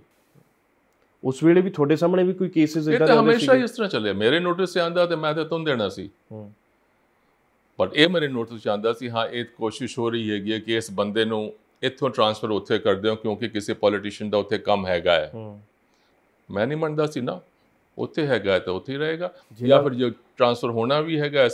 ਉਸ ਵੇਲੇ ਵੀ ਤੁਹਾਡੇ ਸਾਹਮਣੇ ਵੀ ਕੋਈ ਕੇਸਸ ਇਦਾਂ ਦੇ ਸੀ ਹਮੇਸ਼ਾ ਇਸ ਤਰ੍ਹਾਂ ਚੱਲਿਆ ਮੇਰੇ ਨੋਟਿਸ 'ਤੇ ਆਂਦਾ ਤੇ ਮੈਂ ਤੇ ਤੁਹਾਨੂੰ ਦੇਣਾ ਸੀ ਬਟ ਇਹ ਮੇਰੇ ਨੋਟਿਸ 'ਚ ਆਂਦਾ ਸੀ ਹਾਂ ਇਹ ਕੋਸ਼ਿਸ਼ ਹੋ ਰਹੀ ਹੈਗੀ ਕਿ ਇਸ ਬੰਦੇ ਨੂੰ ਇੱਥੋਂ ਟ੍ਰਾਂਸਫਰ ਉੱਥੇ ਕਰਦੇ ਹੋ ਕਿਉਂਕਿ ਕਿਸੇ ਪੋਲੀਟੀਸ਼ੀਅਨ ਦਾ ਉੱਥੇ ਕੰਮ ਹੈਗਾ ਹੈ ਮੈਂ ਨਹੀਂ ਮੰਨਦਾ ਸੀ ਨਾ ਉੱਥੇ ਹੈਗਾ ਤਾਂ ਉੱਥੇ ਹੀ ਰਹੇਗਾ ਜਾਂ ਫਿਰ ਜੋ ਟ੍ਰਾਂਸਫਰ ਹੋਣਾ ਵੀ ਹੈਗਾ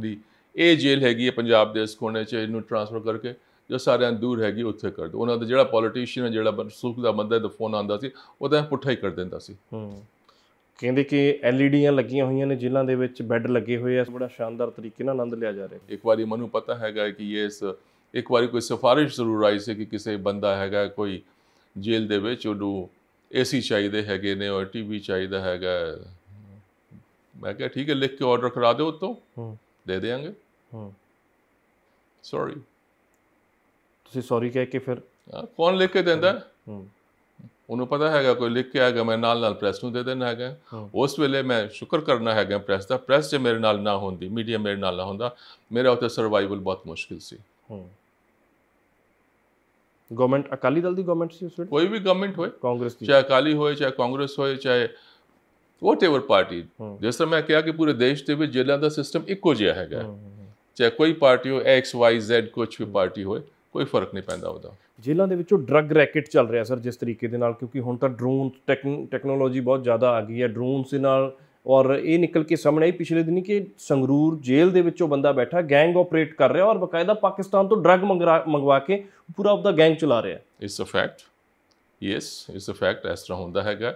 ਦੀ ਇਹ ਜੇਲ੍ਹ ਹੈਗੀ ਹੈ ਪੰਜਾਬ ਦੇ ਇਸ ਕੋਨੇ 'ਚ ਇਹਨੂੰ ਟ੍ਰਾਂਸਫਰ ਕਰਕੇ ਜੋ ਸਾਰਿਆਂ ਦੂਰ ਹੈਗੀ ਉੱਥੇ ਕਰ ਦੋ ਉਹਨਾਂ ਦਾ ਜਿਹੜਾ ਪੋਲੀਟੀਸ਼ੀਅਨ ਜਿਹੜਾ ਸੁਖ ਦਾ ਬੰਦਾ ਦਾ ਫੋਨ ਆਂਦਾ ਸੀ ਉਹਦਾ ਪੁੱਠਾ ਹੀ ਕਰ ਦਿੰਦਾ ਸੀ ਕਹਿੰਦੇ ਕਿ ਐਲਈਡੀਆਂ ਲੱਗੀਆਂ ਹੋਈਆਂ ਨੇ ਜ਼ਿਲ੍ਹਾਂ ਦੇ ਵਿੱਚ ਬੈੱਡ ਲੱਗੇ ਹੋਏ ਆ ਬੜਾ ਸ਼ਾਨਦਾਰ ਤਰੀਕੇ ਨਾਲ ਆਨੰਦ ਲਿਆ ਜਾ ਰਿਹਾ ਇੱਕ ਵਾਰੀ ਮੈਨੂੰ ਪਤਾ ਹੈਗਾ ਕਿ ਇਹ ਇਸ ਇੱਕ ਵਾਰੀ ਕੋਈ ਸਿਫਾਰਿਸ਼ ਜ਼ਰੂਰ ਆਈ ਸੀ ਕਿ ਕਿਸੇ ਬੰਦਾ ਹੈਗਾ ਕੋਈ ਜੇਲ੍ਹ ਦੇ ਵਿੱਚ ਉਹਨੂੰ ਏਸੀ ਚਾਹੀਦੇ ਹੈਗੇ ਨੇ ਔਰ ਟੀਵੀ ਚਾਹੀਦਾ ਹੈਗਾ ਮੈਂ ਕਿਹਾ ਠੀਕ ਹੈ ਲਿਖ ਕੇ ਆਰਡਰ ਕਰਾ ਦਿਓ ਉਤੋਂ ਦੇ ਦੇਾਂਗੇ ਸੌਰੀ ਤੁਸੀਂ ਸੌਰੀ ਕਹਿ ਕੇ ਫਿਰ ਕੌਣ ਲਿਖ ਕੇ ਦਿੰਦਾ ਹੂੰ ਉਹਨੂੰ ਪਤਾ ਹੈਗਾ ਕੋਈ ਲਿਖ ਕੇ ਆਏਗਾ ਮੈਂ ਨਾਲ ਨਾਲ ਪ੍ਰੈਸ ਨੂੰ ਦੇ ਦੇਣਾ ਹੈਗਾ ਉਸ ਵੇਲੇ ਮੈਂ ਸ਼ੁਕਰ ਕਰਨਾ ਹੈਗਾ ਪ੍ਰੈਸ ਦਾ ਪ੍ਰੈਸ ਜੇ ਮੇਰੇ ਨਾਲ ਨਾ ਹੁੰਦੀ ਮੀਡੀਆ ਮੇਰੇ ਨਾਲ ਨਾ ਹੁੰਦਾ ਮੇਰਾ ਉੱਥੇ ਸਰਵਾਈਵਲ ਬਹੁਤ ਮੁਸ਼ਕਿਲ ਸੀ ਹੂੰ ਗਵਰਨਮੈਂਟ ਅਕਾਲੀ ਦਲ ਦੀ ਗਵਰਨਮੈਂਟ ਸੀ ਉਸ ਵੇਲੇ ਕੋਈ ਵੀ ਗਵਰਨਮੈਂਟ ਹੋਏ ਕਾਂਗਰਸ ਦੀ ਚਾਹੇ ਅਕਾਲੀ ਹੋਏ ਚਾਹੇ ਕਾਂਗਰਸ ਹੋਏ ਚਾਹੇ ਵਾਟਐਵਰ ਪਾਰਟੀ ਜਿਸ ਤਰ੍ਹਾਂ ਮੈਂ ਕਿਹਾ ਕਿ ਪੂਰੇ ਦੇਸ਼ ਦੇ ਵਿੱਚ ਜੇਲ੍ਹਾਂ ਦਾ ਸਿਸਟਮ ਇੱਕੋ ਜਿਹਾ ਹੈਗਾ ਚਾਹੇ ਕੋਈ ਪਾਰਟੀ ਹੋ ਐਕਸ ਵਾਈ ਜ਼ੈਡ ਕੁਝ ਵੀ ਪਾਰਟੀ ਹੋਏ ਕੋਈ ਫਰਕ ਨਹੀਂ ਪੈਂਦਾ ਉਹਦਾ ਜੇਲ੍ਹਾਂ ਦੇ ਵਿੱਚੋਂ ਡਰੱਗ ਰੈਕਟ ਚੱਲ ਰਿਹਾ ਸਰ ਜਿਸ ਤਰੀਕੇ ਦੇ ਨਾਲ ਕਿਉਂਕਿ ਹੁਣ ਤਾਂ ਡਰੋਨ ਟੈਕਨੋਲੋਜੀ ਬਹੁਤ ਜ਼ਿਆਦਾ ਆ ਗਈ ਹੈ ਡਰੋਨਸ ਦੇ ਨਾਲ ਔਰ ਇਹ ਨਿਕਲ ਕੇ ਸਾਹਮਣੇ ਆਈ ਪਿਛਲੇ ਦਿਨੀ ਕਿ ਸੰਗਰੂਰ ਜੇਲ੍ਹ ਦੇ ਵਿੱਚੋਂ ਬੰਦਾ ਬੈਠਾ ਗੈਂਗ ਆਪਰੇਟ ਕਰ ਰਿਹਾ ਔਰ ਬਕਾਇਦਾ ਪਾਕਿਸਤਾਨ ਤੋਂ ਡਰੱਗ ਮੰਗਵਾ ਕੇ ਪੂਰਾ ਆਪਦਾ ਗੈਂਗ ਚਲਾ ਰਿਹਾ it's a fact yes it's a fact ਇਸ ਤਰ੍ਹਾਂ ਹੁੰਦਾ ਹੈਗਾ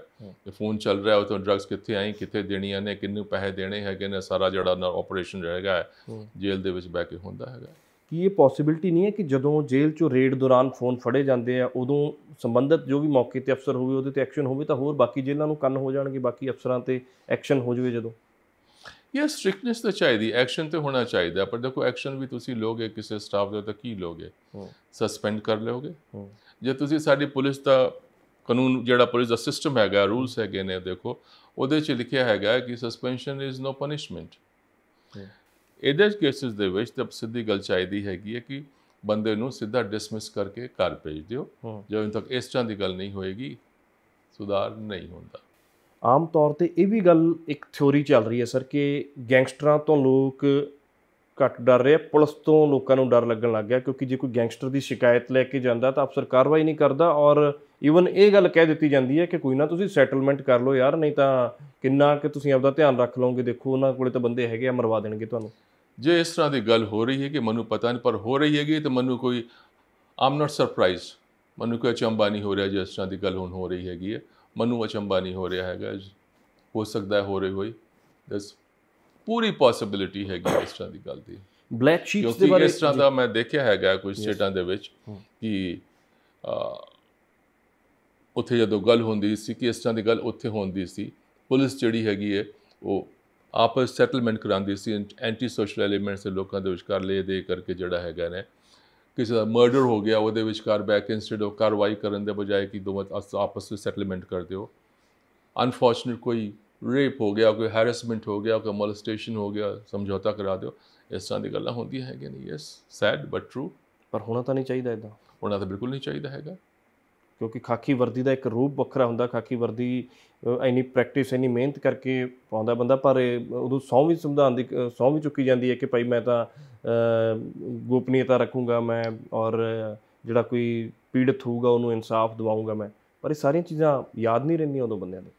ਕਿ ਫੋਨ ਚੱਲ ਰਿਹਾ ਤੋਂ ਡਰੱਗਸ ਕਿੱਥੇ ਆਈ ਕਿੱਥੇ ਦੇਣੀਆਂ ਨੇ ਕਿੰਨੇ ਪੈਸੇ ਦੇਣੇ ਹੈਗੇ ਨੇ ਸਾਰਾ ਜਿਹੜਾ ਆਪਰੇਸ਼ਨ ਰਹੇਗਾ ਜੇਲ੍ਹ ਦੇ ਵਿੱਚ ਬੈ ਕੇ ਹੁੰਦਾ ਹੈਗਾ ਕਿ ਇਹ ਪੋਸਿਬਿਲਟੀ ਨਹੀਂ ਹੈ ਕਿ ਜਦੋਂ ਜੇਲ੍ਹ ਚੋਂ ਰੇਡ ਦੌਰਾਨ ਫੋਨ ਫੜੇ ਜਾਂਦੇ ਆ ਉਦੋਂ ਸੰਬੰਧਿਤ ਜੋ ਵੀ ਮੌਕੇ ਤੇ ਅਫਸਰ ਹੋਵੇ ਉਹਦੇ ਤੇ ਐਕਸ਼ਨ ਹੋਵੇ ਤਾਂ ਹੋਰ ਬਾਕੀ ਜੇਲ੍ਹਾਂ ਨੂੰ ਕੰਨ ਹੋ ਜਾਣਗੇ ਬਾਕੀ ਅਫਸਰਾਂ ਤੇ ਐਕਸ਼ਨ ਹੋ ਜਵੇ ਜਦੋਂ ਇਹ ਸਟ੍ਰਿਕਨੈਸ ਤਾਂ ਚਾਹੀਦੀ ਐਕਸ਼ਨ ਤੇ ਹੋਣਾ ਚਾਹੀਦਾ ਪਰ ਦੇਖੋ ਐਕਸ਼ਨ ਵੀ ਤੁਸੀਂ ਲੋਗੇ ਕਿਸੇ ਸਟਾਫ ਦੇ ਤਾਂ ਕੀ ਲੋਗੇ ਸਸਪੈਂਡ ਕਰ ਲਿਓਗੇ ਜੇ ਤੁਸੀਂ ਸਾਡੀ ਪੁਲਿਸ ਦਾ ਕਾਨੂੰਨ ਜਿਹੜਾ ਪੁਲਿਸ ਦਾ ਸਿਸਟਮ ਹੈਗਾ ਰੂਲਸ ਹੈਗੇ ਨੇ ਦੇਖੋ ਉਹਦੇ 'ਚ ਲਿਖਿਆ ਹੈਗਾ ਕਿ ਸਸਪੈਂਸ਼ਨ ਇਜ਼ ਨੋ ਪਨਿਸ਼ਮੈਂਟ ਇਹਦੇ ਕੇਸਿਸ ਦੇ ਵਿੱਚ ਤਾਂ ਸਿੱਧੀ ਗੱਲ ਚਾਹੀਦੀ ਹੈਗੀ ਹੈ ਕਿ ਬੰਦੇ ਨੂੰ ਸਿੱਧਾ ਡਿਸਮਿਸ ਕਰਕੇ ਘਰ ਭੇਜ ਦਿਓ ਜਦੋਂ ਤੱਕ ਇਸ ਤਰ੍ਹਾਂ ਦੀ ਗੱਲ ਨਹੀਂ ਹੋਏਗੀ ਸੁਧਾਰ ਨਹੀਂ ਹੁੰਦਾ ਆਮ ਤੌਰ ਤੇ ਇਹ ਵੀ ਗੱਲ ਇੱਕ ਥਿਉਰੀ ਚੱਲ ਰਹੀ ਹੈ ਸਰ ਕਿ ਗੈਂਗਸਟਰਾਂ ਤੋਂ ਲੋਕ ਘੱਟ ਡਰ ਰਹੇ ਪੁਲਿਸ ਤੋਂ ਲੋਕਾਂ ਨੂੰ ਡਰ ਲੱਗਣ ਲੱਗ ਗਿਆ ਕਿਉਂਕਿ ਜੇ ਕੋਈ ਗੈਂਗਸਟਰ ਦੀ ਸ਼ਿਕਾਇਤ ਲੈ ਕੇ ਜਾਂਦਾ ਤਾਂ ਅਫਸਰ ਕਾਰਵਾਈ ਨਹੀਂ ਕਰਦਾ ਔਰ ਈਵਨ ਇਹ ਗੱਲ ਕਹਿ ਦਿੱਤੀ ਜਾਂਦੀ ਹੈ ਕਿ ਕੋਈ ਨਾ ਤੁਸੀਂ ਸੈਟਲਮੈਂਟ ਕਰ ਲਓ ਯਾਰ ਨਹੀਂ ਤਾਂ ਕਿੰਨਾ ਕਿ ਤੁਸੀਂ ਆਪਦਾ ਧਿਆਨ ਰੱਖ ਲਓਗੇ ਦੇਖੋ ਉਹਨਾਂ ਕੋਲੇ ਤਾਂ ਬੰਦੇ ਹੈਗੇ ਆ ਮਰਵਾ ਦੇਣਗੇ ਤੁਹਾਨੂੰ ਜੇ ਇਸ ਤਰ੍ਹਾਂ ਦੀ ਗੱਲ ਹੋ ਰਹੀ ਹੈ ਕਿ ਮਨੂ ਪਤਾ ਨਹੀਂ ਪਰ ਹੋ ਰਹੀ ਹੈਗੀ ਤੇ ਮਨੂ ਕੋਈ ਆਮ ਨਾਟ ਸਰਪ੍ਰਾਈਜ਼ ਮਨੂ ਕੋਈ ਅਚੰਬਾ ਨਹੀਂ ਹੋ ਰਿਹਾ ਜਿਸ ਤਰ੍ਹਾਂ ਦੀ ਗੱਲ ਹੁਣ ਹੋ ਰਹੀ ਹੈਗੀ ਹੈ ਮਨੂ ਅਚੰਬਾ ਨਹੀਂ ਹੋ ਰਿਹਾ ਹੈਗਾ ਹੋ ਸਕਦਾ ਹੋ ਰਹੀ ਹੋਈ ਦਸ ਪੂਰੀ ਪੋਸਿਬਿਲਿਟੀ ਹੈਗੀ ਇਸ ਤਰ੍ਹਾਂ ਦੀ ਗੱਲ ਦੀ ਬਲੈਕ ਸ਼ੀਟਸ ਦੇ ਬਾਰੇ ਇਸ ਤਰ੍ਹਾਂ ਦਾ ਮੈਂ ਦੇਖਿਆ ਹੈਗਾ ਕੁਝ ਸਟੇਟਾਂ ਦੇ ਵਿੱਚ ਕਿ ਉੱਥੇ ਜਦੋਂ ਗੱਲ ਹੁੰਦੀ ਸੀ ਕਿ ਇਸ ਤਰ੍ਹਾਂ ਦੀ ਗੱਲ ਉੱਥੇ ਹੁੰਦੀ ਸੀ ਪੁਲਿਸ ਜਿਹੜੀ ਹੈਗੀ ਹੈ ਉਹ ਆਪਸ ਸੈਟਲਮੈਂਟ ਕਰਾਉਂਦੀ ਸੀ ਐਂਟੀ ਸੋਸ਼ਲ ਐਲੀਮੈਂਟਸ ਦੇ ਲੋਕਾਂ ਦੇ ਵਿਚਕਾਰ ਲੈ ਦੇ ਕਰਕੇ ਜਿਹੜਾ ਹੈਗਾ ਨੇ ਕਿਸੇ ਦਾ ਮਰਡਰ ਹੋ ਗਿਆ ਉਹਦੇ ਵਿਚਕਾਰ ਬੈਕ ਇਨਸਟੈਡ ਆਫ ਕਾਰਵਾਈ ਕਰਨ ਦੇ ਬਜਾਏ ਕਿ ਦੋਵਾਂ ਆਪਸ ਵਿੱਚ ਸੈਟਲਮੈਂਟ ਕਰ ਦਿਓ ਅਨਫੋਰਚੂਨੇਟ ਕੋਈ ਰੇਪ ਹੋ ਗਿਆ ਕੋਈ ਹੈਰੈਸਮੈਂਟ ਹੋ ਗਿਆ ਕੋਈ ਮੋਲਸਟੇਸ਼ਨ ਹੋ ਗਿਆ ਸਮਝੌਤਾ ਕਰਾ ਦਿਓ ਇਸ ਤਰ੍ਹਾਂ ਦੀ ਗੱਲਾਂ ਹੁੰਦੀਆਂ ਹੈਗੇ ਨੇ ਯੈਸ ਸੈਡ ਬਟ ਟਰੂ ਪਰ ਹੋਣਾ ਤਾਂ ਨਹੀਂ ਚਾਹੀਦਾ ਇਦਾਂ ਹੋਣਾ ਤਾਂ ਬਿਲਕੁਲ ਨਹੀਂ ਚਾਹੀਦਾ ਹੈਗਾ ਕਿਉਂਕਿ ਖਾਕੀ ਵਰਦੀ ਦਾ ਇੱਕ ਰੂਪ ਵੱਖਰਾ ਹੁੰਦਾ ਖਾਕੀ ਵਰਦੀ ਇੰਨੀ ਪ੍ਰੈਕਟਿਸ ਇੰਨੀ ਮਿਹਨਤ ਕਰਕੇ ਪਾਉਂਦਾ ਬੰਦਾ ਪਰ ਉਦੋਂ ਸੌ ਵੀ ਸੰਵਿਧਾਨ ਦੀ ਸੌ ਵੀ ਚੁੱਕੀ ਜਾਂਦੀ ਹੈ ਕਿ ਭਾਈ ਮੈਂ ਤਾਂ ਗੋਪਨੀਯਤਾ ਰੱਖੂੰਗਾ ਮੈਂ ਔਰ ਜਿਹੜਾ ਕੋਈ ਪੀੜਤ ਹੋਊਗਾ ਉਹਨੂੰ ਇਨਸਾਫ ਦਿਵਾਉਂਗਾ ਮੈਂ ਪਰ ਇਹ ਸਾਰੀਆਂ ਚੀਜ਼ਾਂ ਯਾਦ ਨਹੀਂ ਰਹਿੰਦੀਆਂ ਉਦੋਂ ਬੰਦਿਆਂ ਨੂੰ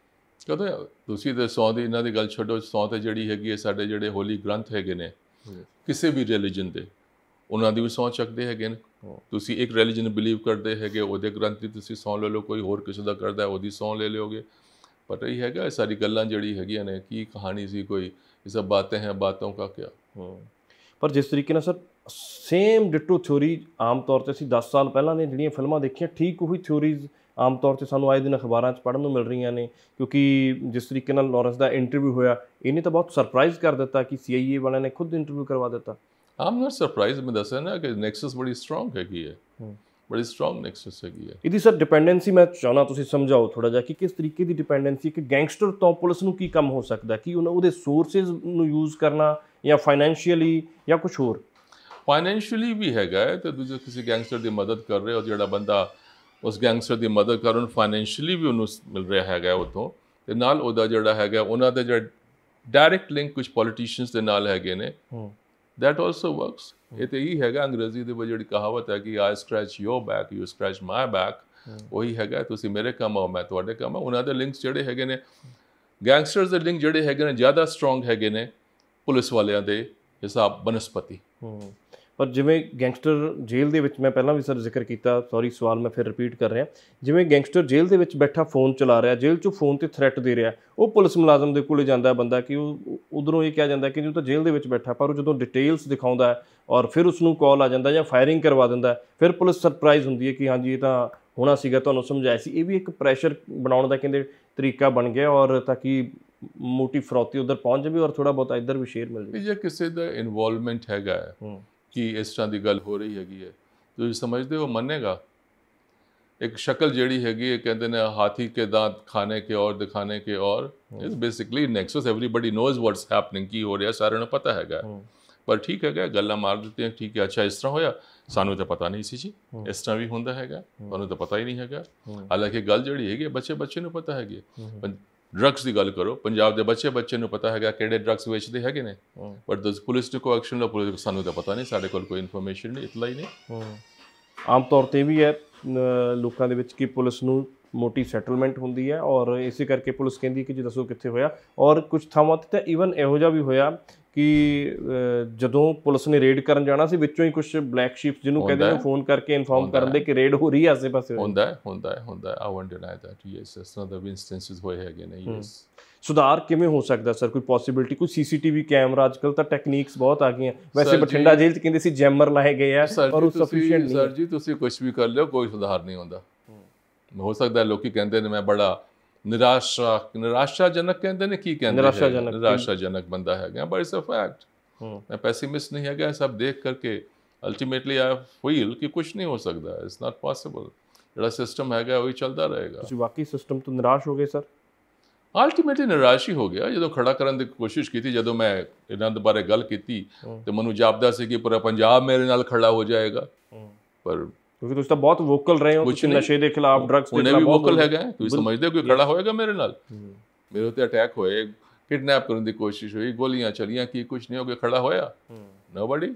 ਕਦੇ ਤੁਸੀਂ ਤੇ ਸੌਂ ਦੀ ਇਹਨਾਂ ਦੀ ਗੱਲ ਛੱਡੋ ਸੌਂ ਤੇ ਜਿਹੜੀ ਹੈਗੀ ਹੈ ਸਾਡੇ ਜਿਹੜੇ ਹੋਲੀ ਗ੍ਰੰਥ ਹੈਗੇ ਨੇ ਕਿਸੇ ਵੀ ਰਿਲੀਜਨ ਦੇ ਉਹਨਾਂ ਦੀ ਵੀ ਸੌਂ ਚੱਕਦੇ ਹੈਗੇ ਨੇ ਤੁਸੀਂ ਇੱਕ ਰਿਲੀਜਨ ਬਿਲੀਵ ਕਰਦੇ ਹੈਗੇ ਉਹਦੇ ਗ੍ਰੰਥ ਦੀ ਤੁਸੀਂ ਸੌਂ ਲੈ ਲਓ ਕੋਈ ਹੋਰ ਕਿਸੇ ਦਾ ਕਰਦਾ ਉਹਦੀ ਸੌਂ ਲੈ ਲਿਓਗੇ ਪਤਾ ਹੀ ਹੈਗਾ ਸਾਰੀ ਗੱਲਾਂ ਜਿਹੜੀ ਹੈਗੀਆਂ ਨੇ ਕੀ ਕਹਾਣੀ ਸੀ ਕੋਈ ਇਹ ਸਭ ਬਾਤਾਂ ਹੈ ਬਾਤਾਂ ਦਾ ਕਿਆ ਪਰ ਜਿਸ ਤਰੀਕੇ ਨਾਲ ਸਰ ਸੇਮ ਡਿਟੋ ਥਿਉਰੀ ਆਮ ਤੌਰ ਤੇ ਅਸੀਂ 10 ਸਾਲ ਪਹਿਲਾਂ ਦੀਆਂ ਜਿਹੜੀਆਂ ਫਿਲਮਾਂ ਦੇਖੀਆਂ ਠੀਕ ਉਹੀ ਥਿਉਰੀਜ਼ ਆਮ ਤੌਰ ਤੇ ਸਾਨੂੰ ਆਏ ਦਿਨ ਅਖਬਾਰਾਂ 'ਚ ਪੜਨ ਨੂੰ ਮਿਲ ਰਹੀਆਂ ਨੇ ਕਿਉਂਕਿ ਜਿਸ ਤਰੀਕੇ ਨਾਲ ਲਾਰੈਂਸ ਦਾ ਇੰਟਰਵਿਊ ਹੋਇਆ ਇਹਨੇ ਤਾਂ ਬਹੁਤ ਸਰਪ੍ਰਾਈਜ਼ ਕਰ ਦਿੱਤਾ ਕਿ ਸੀਆਈਏ ਵਾਲਿਆਂ ਨੇ ਖੁਦ ਇੰਟਰਵਿਊ ਕਰਵਾ ਦਿੱਤਾ ਆਮ ਨਾ ਸਰਪ੍ਰਾਈਜ਼ ਮੈਂ ਦੱਸਿਆ ਨਾ ਕਿ ਨੈਕਸਸ ਬੜੀ ਸਟਰੋਂਗ ਹੈਗੀ ਹੈ ਬੜੀ ਸਟਰੋਂਗ ਨੈਕਸਸ ਹੈਗੀ ਹੈ ਇਹਦੀ ਸਰ ਡਿਪੈਂਡੈਂਸੀ ਮੈਂ ਚਾਹਣਾ ਤੁਸੀਂ ਸਮਝਾਓ ਥੋੜਾ ਜਿਹਾ ਕਿ ਕਿਸ ਤਰੀਕੇ ਦੀ ਡਿਪੈਂਡੈਂਸੀ ਕਿ ਗੈਂਗਸਟਰ ਤੋਂ ਪੁਲਿਸ ਨੂੰ ਕੀ ਕੰਮ ਹੋ ਸਕਦਾ ਕਿ ਉਹਨਾਂ ਉਹਦੇ ਸੋਰਸਸ ਨੂੰ ਯੂਜ਼ ਕਰਨਾ ਜਾਂ ਫਾਈਨੈਂਸ਼ੀਅਲੀ ਜਾਂ ਕੁਝ ਹੋਰ ਫਾਈਨੈਂਸ਼ੀਅਲੀ ਵੀ ਹੈਗਾ ਹੈ ਤੇ ਦੂਜੇ ਕਿਸੇ ਗੈਂਗਸਟਰ ਦੀ ਮਦਦ ਕਰ ਹੈ ਉਹ ਜਿਹੜਾ ਬੰਦਾ ਉਸ ਗੈਂਗਸਟਰ ਦੀ ਮਦਦ ਕਰਨ ਫਾਈਨੈਂਸ਼ੀਅਲੀ ਵੀ ਉਹਨੂੰ ਮਿਲ ਰਿਹਾ ਹੈਗਾ ਉਤੋਂ ਤੇ ਨਾਲ ਉਹਦਾ ਜਿਹੜਾ ਹੈਗਾ ਉਹਨਾਂ ਦਾ ਜਿਹੜਾ ਡਾਇਰੈਕਟ ਲਿੰਕ ਕੁਝ ਪੋਲੀਟੀਸ਼ੀਅਨਸ ਦੇ ਨਾਲ ਹੈਗੇ ਨੇ ਦੈਟ ਆਲਸੋ ਵਰਕਸ ਇਹ ਤੇ ਹੀ ਹੈਗਾ ਅੰਗਰੇਜ਼ੀ ਦੇ ਵਿੱਚ ਜਿਹੜੀ ਕਹਾਵਤ ਹੈ ਕਿ I scratch your back you scratch my back ਉਹੀ ਹੈਗਾ ਤੁਸੀਂ ਮੇਰੇ ਕੰਮ ਆਓ ਮੈਂ ਤੁਹਾਡੇ ਕੰਮ ਉਹਨਾਂ ਦੇ ਲਿੰਕਸ ਜਿਹੜੇ ਹੈਗੇ ਨੇ ਗੈਂਗਸਟਰਸ ਦੇ ਲਿੰਕ ਜਿਹੜੇ ਹੈਗੇ ਨੇ ਜ਼ਿਆਦਾ ਸਟਰੋਂਗ ਹੈਗੇ ਨੇ ਪੁਲਿਸ ਵਾਲਿਆਂ ਦੇ ਹਿਸਾਬ ਬਨਸਪਤੀ ਪਰ ਜਿਵੇਂ ਗੈਂਗਸਟਰ ਜੇਲ੍ਹ ਦੇ ਵਿੱਚ ਮੈਂ ਪਹਿਲਾਂ ਵੀ ਸਰ ਜ਼ਿਕਰ ਕੀਤਾ ਸੌਰੀ ਸਵਾਲ ਮੈਂ ਫਿਰ ਰਿਪੀਟ ਕਰ ਰਿਹਾ ਜਿਵੇਂ ਗੈਂਗਸਟਰ ਜੇਲ੍ਹ ਦੇ ਵਿੱਚ ਬੈਠਾ ਫੋਨ ਚਲਾ ਰਿਹਾ ਜੇਲ੍ਹ 'ਚੋਂ ਫੋਨ ਤੇ ਥ੍ਰੈਟ ਦੇ ਰਿਹਾ ਉਹ ਪੁਲਿਸ ਮੁਲਾਜ਼ਮ ਦੇ ਕੋਲੇ ਜਾਂਦਾ ਬੰਦਾ ਕਿ ਉਹ ਉਧਰੋਂ ਇਹ ਕਿਹਾ ਜਾਂਦਾ ਕਿ ਉਹ ਤਾਂ ਜੇਲ੍ਹ ਦੇ ਵਿੱਚ ਬੈਠਾ ਪਰ ਉਹ ਜਦੋਂ ਡਿਟੇਲਸ ਦਿਖਾਉਂਦਾ ਔਰ ਫਿਰ ਉਸ ਨੂੰ ਕਾਲ ਆ ਜਾਂਦਾ ਜਾਂ ਫਾਇਰਿੰਗ ਕਰਵਾ ਦਿੰਦਾ ਫਿਰ ਪੁਲਿਸ ਸਰਪ੍ਰਾਈਜ਼ ਹੁੰਦੀ ਹੈ ਕਿ ਹਾਂਜੀ ਇਹ ਤਾਂ ਹੋਣਾ ਸੀਗਾ ਤੁਹਾਨੂੰ ਸਮਝਾਇਆ ਸੀ ਇਹ ਵੀ ਇੱਕ ਪ੍ਰੈਸ਼ਰ ਬਣਾਉਣ ਦਾ ਕਹਿੰਦੇ ਤਰੀਕਾ ਬਣ ਗਿਆ ਔਰ ਤਾਂ ਕਿ ਮੋਟੀ ਫਰੋਤੀ ਉਧਰ ਪਹੁੰਚ ਜਵੇ ਔਰ ਥੋੜਾ ਬਹੁਤ ਇੱਧਰ ਵੀ ਸ਼ੇਅਰ ਮਿਲ ਜਵੇ ਜੇ ਕਿਸੇ ਦਾ ਇਨਵੋਲਵਮੈਂਟ ਹੈਗਾ ਕਿ ਇਸ ਤਰ੍ਹਾਂ ਦੀ ਗੱਲ ਹੋ ਰਹੀ ਹੈਗੀ ਹੈ ਤੁਸੀਂ ਸਮਝਦੇ ਹੋ ਮੰਨੇਗਾ ਇੱਕ ਸ਼ਕਲ ਜਿਹੜੀ ਹੈਗੀ ਹੈ ਕਹਿੰਦੇ ਨੇ ਹਾਥੀ ਕੇ ਦਾੰਤ ਖਾਣੇ ਕੇ ਔਰ ਦਿਖਾਣੇ ਕੇ ਔਰ ਇਸ basically nexus everybody knows what's happening ਕੀ ਹੋ ਰਿਹਾ ਸਾਰਿਆਂ ਨੂੰ ਪਤਾ ਹੈਗਾ ਪਰ ਠੀਕ ਹੈਗਾ ਗੱਲਾਂ ਮਾਰ ਦਿੱਤੇ ਆ ਠੀਕ ਹੈ ਅੱਛਾ ਇਸ ਤਰ੍ਹਾਂ ਹੋਇਆ ਸਾਨੂੰ ਤਾਂ ਪਤਾ ਨਹੀਂ ਸੀ ਜੀ ਇਸ ਤਰ੍ਹਾਂ ਵੀ ਹੁੰਦਾ ਹੈਗਾ ਤੁਹਾਨੂੰ ਤਾਂ ਪਤਾ ਹੀ ਨਹੀਂ ਹੈਗਾ ਹਾਲਾਂਕਿ ਗੱਲ ਜਿਹੜੀ ਹੈਗੀ ਬੱਚੇ ਬੱਚੇ ਨੂੰ ਪਤਾ ਹੈਗੀ ਡਰੱਗਸ ਦੀ ਗੱਲ ਕਰੋ ਪੰਜਾਬ ਦੇ ਬੱਚੇ ਬੱਚੇ ਨੂੰ ਪਤਾ ਹੈਗਾ ਕਿਹੜੇ ਡਰੱਗਸ ਵੇਚਦੇ ਹੈਗੇ ਨੇ ਬਟ ਦਸ ਪੁਲਿਸ ਨੂੰ ਕੋ ਐਕਸ਼ਨ ਲਾ ਪੁਲਿਸ ਸਾਨੂੰ ਤਾਂ ਪਤਾ ਨਹੀਂ ਸਾਡੇ ਕੋਲ ਕੋਈ ਇਨਫੋਰਮੇਸ਼ਨ ਨਹੀਂ ਇਤਲਾ ਹੀ ਨਹੀਂ ਆਮ ਤੌਰ ਤੇ ਵੀ ਹੈ ਲੋਕਾਂ ਦੇ ਵਿੱਚ ਕਿ ਪੁਲਿਸ ਨੂੰ ਮੋਟੀ ਸੈਟਲਮੈਂਟ ਹੁੰਦੀ ਹੈ ਔਰ ਇਸੇ ਕਰਕੇ ਪੁਲਿਸ ਕਹਿੰਦੀ ਕਿ ਜੀ ਦੱਸੋ ਕਿੱਥੇ ਹੋਇਆ ਔਰ ਕੁਝ ਥਾਵਾਂ ਤੇ ਤਾਂ ਇਹੋ ਜਿਹਾ ਵੀ ਹੋਇਆ ਕਿ ਜਦੋਂ ਪੁਲਿਸ ਨੇ ਰੇਡ ਕਰਨ ਜਾਣਾ ਸੀ ਵਿੱਚੋਂ ਹੀ ਕੁਝ ਬਲੈਕ ਸ਼ੀਪ ਜਿਹਨੂੰ ਕਹਿੰਦੇ ਨੇ ਫੋਨ ਕਰਕੇ ਇਨਫਾਰਮ ਕਰਨ ਦੇ ਕਿ ਰੇਡ ਹੋ ਰਹੀ ਹੈ ਆਸੇ-ਪਾਸੇ ਹੁੰਦਾ ਹੈ ਹੁੰਦਾ ਹੈ ਹੁੰਦਾ ਹੈ I want to deny that yes it's not the instances ਹੋਏ ਹੈਗੇ ਨੇ ਯੈਸ ਸੁਧਾਰ ਕਿਵੇਂ ਹੋ ਸਕਦਾ ਸਰ ਕੋਈ ਪੋਸਿਬਿਲਟੀ ਕੋਈ ਸੀਸੀਟੀਵੀ ਕੈਮਰਾ ਅੱਜਕੱਲ ਤਾਂ ਟੈਕਨੀਕਸ ਬਹੁਤ ਆ ਗਈਆਂ ਵੈਸੇ ਬਠਿੰਡਾ ਜੇਲ੍ਹ 'ਚ ਕਹਿੰਦੇ ਸੀ ਜੈਮਰ ਲਾਏ ਗਏ ਆ ਪਰ ਉਹ ਸਫੀਸ਼ੀਐਂਟ ਨਹੀਂ ਸਰ ਜੀ ਤੁਸੀਂ ਕੁਝ ਵੀ ਕਰ ਲਿਓ ਕੋਈ ਸੁਧਾਰ ਨਹੀਂ ਹੁੰਦਾ ਹੋ ਸਕਦਾ ਲੋਕੀ ਕਹਿੰਦੇ ਨੇ ਮੈਂ ਬੜਾ ਨਿਰਾਸ਼ਾ ਨਿਰਾਸ਼ਾਜਨਕ ਕਹਿੰਦੇ ਨੇ ਕੀ ਕਹਿੰਦੇ ਨਿਰਾਸ਼ਾਜਨਕ ਨਿਰਾਸ਼ਾਜਨਕ ਬੰਦਾ ਹੈਗਾ ਬਟ ਇਟਸ ਅ ਫੈਕਟ ਮੈਂ ਪੈਸੀਮਿਸਟ ਨਹੀਂ ਹੈਗਾ ਸਭ ਦੇਖ ਕਰਕੇ ਅਲਟੀਮੇਟਲੀ ਆ ਫੀਲ ਕਿ ਕੁਝ ਨਹੀਂ ਹੋ ਸਕਦਾ ਇਟਸ ਨਾਟ ਪੋਸੀਬਲ ਜਿਹੜਾ ਸਿਸਟਮ ਹੈਗਾ ਉਹ ਹੀ ਚੱਲਦਾ ਰਹੇਗਾ ਤੁਸੀਂ ਵਾਕਈ ਸਿਸਟਮ ਤੋਂ ਨਿਰਾਸ਼ ਹੋ ਗਏ ਸਰ ਅਲਟੀਮੇਟਲੀ ਨਿਰਾਸ਼ੀ ਹੋ ਗਿਆ ਜਦੋਂ ਖੜਾ ਕਰਨ ਦੀ ਕੋਸ਼ਿਸ਼ ਕੀਤੀ ਜਦੋਂ ਮੈਂ ਇਹਨਾਂ ਦੇ ਬਾਰੇ ਗੱਲ ਕੀਤੀ ਤੇ ਮੈਨੂੰ ਜਾਪਦਾ ਸੀ ਕਿ ਪੂਰਾ ਪੰਜਾਬ ਮੇਰੇ ਨਾਲ ਖੜਾ ਹੋ ਜਾਏਗਾ ਪਰ ਕਿਉਂਕਿ ਤੁਸੀਂ ਤਾਂ ਬਹੁਤ ਵੋਕਲ ਰਹੇ ਹੋ ਤੁਸੀਂ ਨਸ਼ੇ ਦੇ ਖਿਲਾਫ ਡਰੱਗਸ ਦੇ ਖਿਲਾਫ ਵੋਕਲ ਹੈਗਾ ਤੁਸੀਂ ਸਮਝਦੇ ਕੋਈ ਖੜਾ ਹੋਏਗਾ ਮੇਰੇ ਨਾਲ ਮੇਰੇ ਉੱਤੇ ਅਟੈਕ ਹੋਏ ਕਿਡਨੈਪ ਕਰਨ ਦੀ ਕੋਸ਼ਿਸ਼ ਹੋਈ ਗੋਲੀਆਂ ਚਲੀਆਂ ਕੀ ਕੁਝ ਨਹੀਂ ਹੋ ਗਿਆ ਖੜਾ ਹੋਇਆ ਨੋਬਡੀ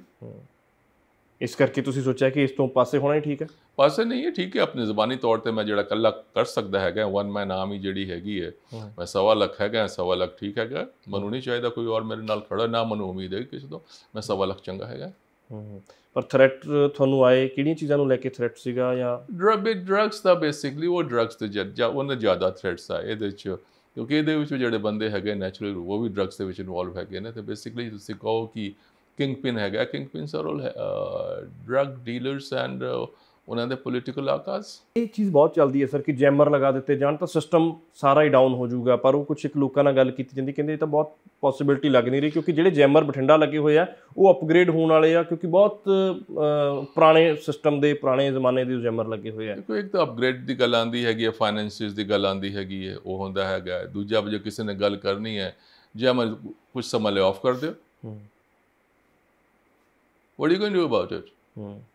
ਇਸ ਕਰਕੇ ਤੁਸੀਂ ਸੋਚਿਆ ਕਿ ਇਸ ਤੋਂ ਪਾਸੇ ਹੋਣਾ ਹੀ ਠੀਕ ਹੈ ਪਾਸੇ ਨਹੀਂ ਹੈ ਠੀਕ ਹੈ ਆਪਣੇ ਜ਼ਬਾਨੀ ਤੌਰ ਤੇ ਮੈਂ ਜਿਹੜਾ ਕੱਲਾ ਕਰ ਸਕਦਾ ਹੈਗਾ ਵਨ ਮੈਨ ਆਰਮੀ ਜਿਹੜੀ ਹੈਗੀ ਹੈ ਮੈਂ ਸਵਾ ਲੱਖ ਹੈਗਾ ਸਵਾ ਲੱਖ ਠੀਕ ਹੈਗਾ ਮਨੂ ਨਹੀਂ ਚਾਹੀਦਾ ਕੋਈ ਹੋਰ ਮੇਰੇ ਨਾਲ ਖੜਾ ਨਾ ਮਨੂ ਉਮੀਦ ਹੈ ਕਿਸੇ ਤੋਂ ਮੈਂ ਸਵਾ ਲੱਖ ਚੰਗਾ ਹੈਗਾ ਪਰ ਥ੍ਰੈਟ ਤੁਹਾਨੂੰ ਆਏ ਕਿਹੜੀਆਂ ਚੀਜ਼ਾਂ ਨੂੰ ਲੈ ਕੇ ਥ੍ਰੈਟ ਸੀਗਾ ਜਾਂ ਡਰਗ ਡਰਗਸ ਦਾ ਬੇਸਿਕਲੀ ਉਹ ਡਰਗਸ ਤੇ ਜਾਂ ਉਹਨਾਂ ਜ਼ਿਆਦਾ ਥ੍ਰੈਟਸ ਆ ਇਹਦੇ ਵਿੱਚ ਕਿਉਂਕਿ ਇਹਦੇ ਵਿੱਚ ਜਿਹੜੇ ਬੰਦੇ ਹੈਗੇ ਨੈਚੁਰਲ ਉਹ ਵੀ ਡਰਗਸ ਦੇ ਵਿੱਚ ਇਨਵੋਲਵ ਹੈਗੇ ਨੇ ਤੇ ਬੇਸਿਕਲੀ ਤੁਸੀਂ ਕਹੋ ਕਿ ਕਿੰਗਪਿਨ ਹੈਗਾ ਕਿੰਗਪਿਨ ਸਰੋਲ ਹੈ ਡਰਗ ਡੀਲਰਸ ਐਂਡ ਉਹਨਾਂ ਦੇ ਪੋਲੀਟੀਕਲ ਆਕਾਸ ਇਹ ਚੀਜ਼ ਬਹੁਤ ਚੱਲਦੀ ਹੈ ਸਰ ਕਿ ਜੈਮਰ ਲਗਾ ਦਿੱਤੇ ਜਾਣ ਤਾਂ ਸਿਸਟਮ ਸਾਰਾ ਹੀ ਡਾਊਨ ਹੋ ਜਾਊਗਾ ਪਰ ਉਹ ਕੁਝ ਇੱਕ ਲੋਕਾਂ ਨਾਲ ਗੱਲ ਕੀਤੀ ਜਾਂਦੀ ਕਹਿੰਦੇ ਇਹ ਤਾਂ ਬਹੁਤ ਪੋਸਿਬਿਲਟੀ ਲੱਗ ਨਹੀਂ ਰਹੀ ਕਿਉਂਕਿ ਜਿਹੜੇ ਜੈਮਰ ਬਠਿੰਡਾ ਲੱਗੇ ਹੋਏ ਆ ਉਹ ਅਪਗ੍ਰੇਡ ਹੋਣ ਵਾਲੇ ਆ ਕਿਉਂਕਿ ਬਹੁਤ ਪੁਰਾਣੇ ਸਿਸਟਮ ਦੇ ਪੁਰਾਣੇ ਜ਼ਮਾਨੇ ਦੇ ਜੈਮਰ ਲੱਗੇ ਹੋਏ ਆ ਦੇਖੋ ਇੱਕ ਤਾਂ ਅਪਗ੍ਰੇਡ ਦੀ ਗੱਲ ਆਂਦੀ ਹੈਗੀ ਹੈ ਫਾਈਨੈਂਸਿਸ ਦੀ ਗੱਲ ਆਂਦੀ ਹੈਗੀ ਹੈ ਉਹ ਹੁੰਦਾ ਹੈਗਾ ਦੂਜਾ ਵਜੋ ਕਿਸੇ ਨੇ ਗੱਲ ਕਰਨੀ ਹੈ ਜੈਮਰ ਕੁਝ ਸਮਾਂ ਲੈ ਆਫ ਕਰ ਦਿਓ what you going to do about it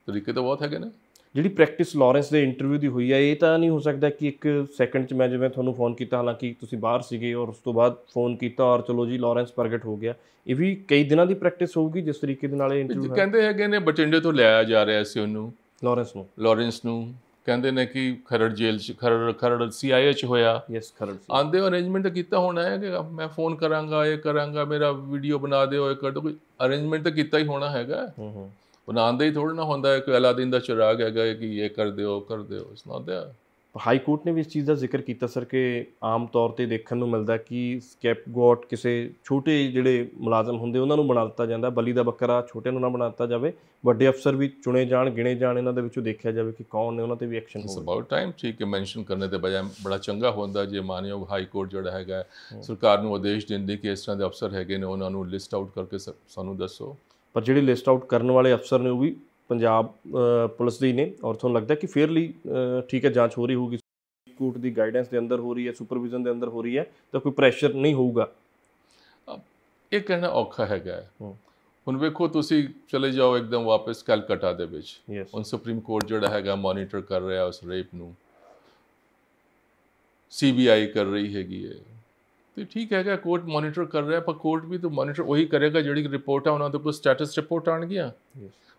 ਤਰੀਕੇ ਤਾਂ ਬਹੁਤ ਹੈਗੇ ਨੇ ਜਿਹੜੀ ਪ੍ਰੈਕਟਿਸ ਲਾਰੈਂਸ ਦੇ ਇੰਟਰਵਿਊ ਦੀ ਹੋਈ ਹੈ ਇਹ ਤਾਂ ਨਹੀਂ ਹੋ ਸਕਦਾ ਕਿ ਇੱਕ ਸੈਕਿੰਡ 'ਚ ਮੈਂ ਜਿਵੇਂ ਤੁਹਾਨੂੰ ਫੋਨ ਕੀਤਾ ਹਾਲਾਂਕਿ ਤੁਸੀਂ ਬਾਹਰ ਸੀਗੇ ਔਰ ਉਸ ਤੋਂ ਬਾਅਦ ਫੋਨ ਕੀਤਾ ਔਰ ਚਲੋ ਜੀ ਲਾਰੈਂਸ ਪ੍ਰਗਟ ਹੋ ਗਿਆ ਇਹ ਵੀ ਕਈ ਦਿਨਾਂ ਦੀ ਪ੍ਰੈਕਟਿਸ ਹੋਊਗੀ ਜਿਸ ਤਰੀਕੇ ਦੇ ਨਾਲ ਇਹ ਇੰਟਰਵਿਊ ਹੈ ਕਹਿੰਦੇ ਹੈਗੇ ਨੇ ਬਟਿੰਡੇ ਤੋਂ ਲਿਆਇਆ ਜਾ ਰਿਹਾ ਸੀ ਉਹਨੂੰ ਲਾਰੈਂਸ ਨੂੰ ਲਾਰੈਂਸ ਨੂੰ ਕਹਿੰਦੇ ਨੇ ਕਿ ਖਰੜ ਜੇਲ੍ਹ ਚ ਖਰੜ ਖਰੜ ਸੀਆਈਏ ਚ ਹੋਇਆ ਯੈਸ ਖਰੜ ਆਂਦੇ ਅਰੇਂਜਮੈਂਟ ਕੀਤਾ ਹੋਣਾ ਹੈ ਕਿ ਮੈਂ ਫੋਨ ਕਰਾਂਗਾ ਇਹ ਕਰਾਂਗਾ ਮੇਰਾ ਵੀਡੀਓ ਬਣਾ ਦਿਓ ਇਹ ਕਰ ਦੋ ਕੋਈ ਅਰੇਂਜਮੈਂਟ ਤਾਂ ਕੀਤਾ ਹੀ ਹੋਣਾ ਹੈਗਾ ਹੂੰ ਹੂੰ ਬਣਾਉਂਦੇ ਹੀ ਥੋੜਾ ਨਾ ਹੁੰਦਾ ਕਿ ਅਲਾਦੀਨ ਦਾ ਚਿਰਾਗ ਹੈਗਾ ਕਿ ਇਹ ਕਰ ਦਿਓ ਕਰ ਦਿਓ ਇਸ ਨਾਟ ਦਾ ਹਾਈ ਕੋਰਟ ਨੇ ਵੀ ਇਸ ਚੀਜ਼ ਦਾ ਜ਼ਿਕਰ ਕੀਤਾ ਸਰ ਕਿ ਆਮ ਤੌਰ ਤੇ ਦੇਖਣ ਨੂੰ ਮਿਲਦਾ ਕਿ ਸਕੈਪ ਗੋਟ ਕਿਸੇ ਛੋਟੇ ਜਿਹੜੇ ਮੁਲਾਜ਼ਮ ਹੁੰਦੇ ਉਹਨਾਂ ਨੂੰ ਬਣਾ ਦਿੱਤਾ ਜਾਂਦਾ ਬਲੀ ਦਾ ਬੱਕਰਾ ਛੋਟੇ ਨੂੰ ਨਾ ਬਣਾ ਦਿੱਤਾ ਜਾਵੇ ਵੱਡੇ ਅਫਸਰ ਵੀ ਚੁਣੇ ਜਾਣ ਗਿਣੇ ਜਾਣ ਇਹਨਾਂ ਦੇ ਵਿੱਚੋਂ ਦੇਖਿਆ ਜਾਵੇ ਕਿ ਕੌਣ ਨੇ ਉਹਨਾਂ ਤੇ ਵੀ ਐਕਸ਼ਨ ਹੋਵੇ ਅਬਾਊਟ ਟਾਈਮ ਠੀਕ ਹੈ ਮੈਂਸ਼ਨ ਕਰਨ ਦੇ ਬਜਾਏ ਬੜਾ ਚੰਗਾ ਹੁੰਦਾ ਜੇ ਮਾਨਯੋਗ ਹਾਈ ਕੋਰਟ ਜਿਹੜਾ ਹੈਗਾ ਸਰਕਾਰ ਨੂੰ ਆਦੇਸ਼ ਦਿੰਦੀ ਕਿ ਇਸ ਤਰ੍ਹਾਂ ਦੇ ਅਫਸਰ ਹੈਗੇ ਨੇ ਉਹਨਾਂ ਨੂੰ ਲਿਸਟ ਆਊਟ ਕਰਕੇ ਸਾਨੂੰ ਦੱਸੋ ਪਰ ਜਿਹੜੇ ਲਿਸਟ ਆਊਟ ਕਰਨ ਵਾਲੇ ਅਫਸਰ ਨੇ ਉਹ ਵੀ ਪੰਜਾਬ ਪੁਲਿਸ ਦੇ ਨੇ ਔਰ ਤੁਹਾਨੂੰ ਲੱਗਦਾ ਕਿ ਫੇਅਰਲੀ ਠੀਕ ਹੈ ਜਾਂਚ ਹੋ ਰਹੀ ਹੋਊਗੀ ਕੋਰਟ ਦੀ ਗਾਈਡੈਂਸ ਦੇ ਅੰਦਰ ਹੋ ਰਹੀ ਹੈ ਸੁਪਰਵਿਜ਼ਨ ਦੇ ਅੰਦਰ ਹੋ ਰਹੀ ਹੈ ਤਾਂ ਕੋਈ ਪ੍ਰੈਸ਼ਰ ਨਹੀਂ ਹੋਊਗਾ ਇਹ ਕਹਿਣਾ ਔਖਾ ਹੈਗਾ ਹੁਣ ਵੇਖੋ ਤੁਸੀਂ ਚਲੇ ਜਾਓ ਇੱਕਦਮ ਵਾਪਸ ਕਲਕੱਤਾ ਦੇ ਵਿੱਚ ਹੁਣ ਸੁਪਰੀਮ ਕੋਰਟ ਜਿਹੜਾ ਹੈਗਾ ਮੋਨੀਟਰ ਕਰ ਰਿਹਾ ਉਸ ਰੇਪ ਨੂੰ ਸੀਬੀਆਈ ਕਰ ਰਹੀ ਹੈਗੀ ਹੈ ਤੇ ਠੀਕ ਜੇ ਕੋਰਟ ਮੋਨੀਟਰ ਕਰ ਰਿਹਾ ਪਰ ਕੋਰਟ ਵੀ ਤਾਂ ਮੋਨੀਟਰ ਉਹੀ ਕਰੇਗਾ ਜਿਹੜੀ ਰਿਪੋਰਟ ਆ ਉਹਨਾਂ ਦੇ ਕੋਲ ਸਟੇਟਸ ਰਿਪੋਰਟ ਆਣ ਗਿਆ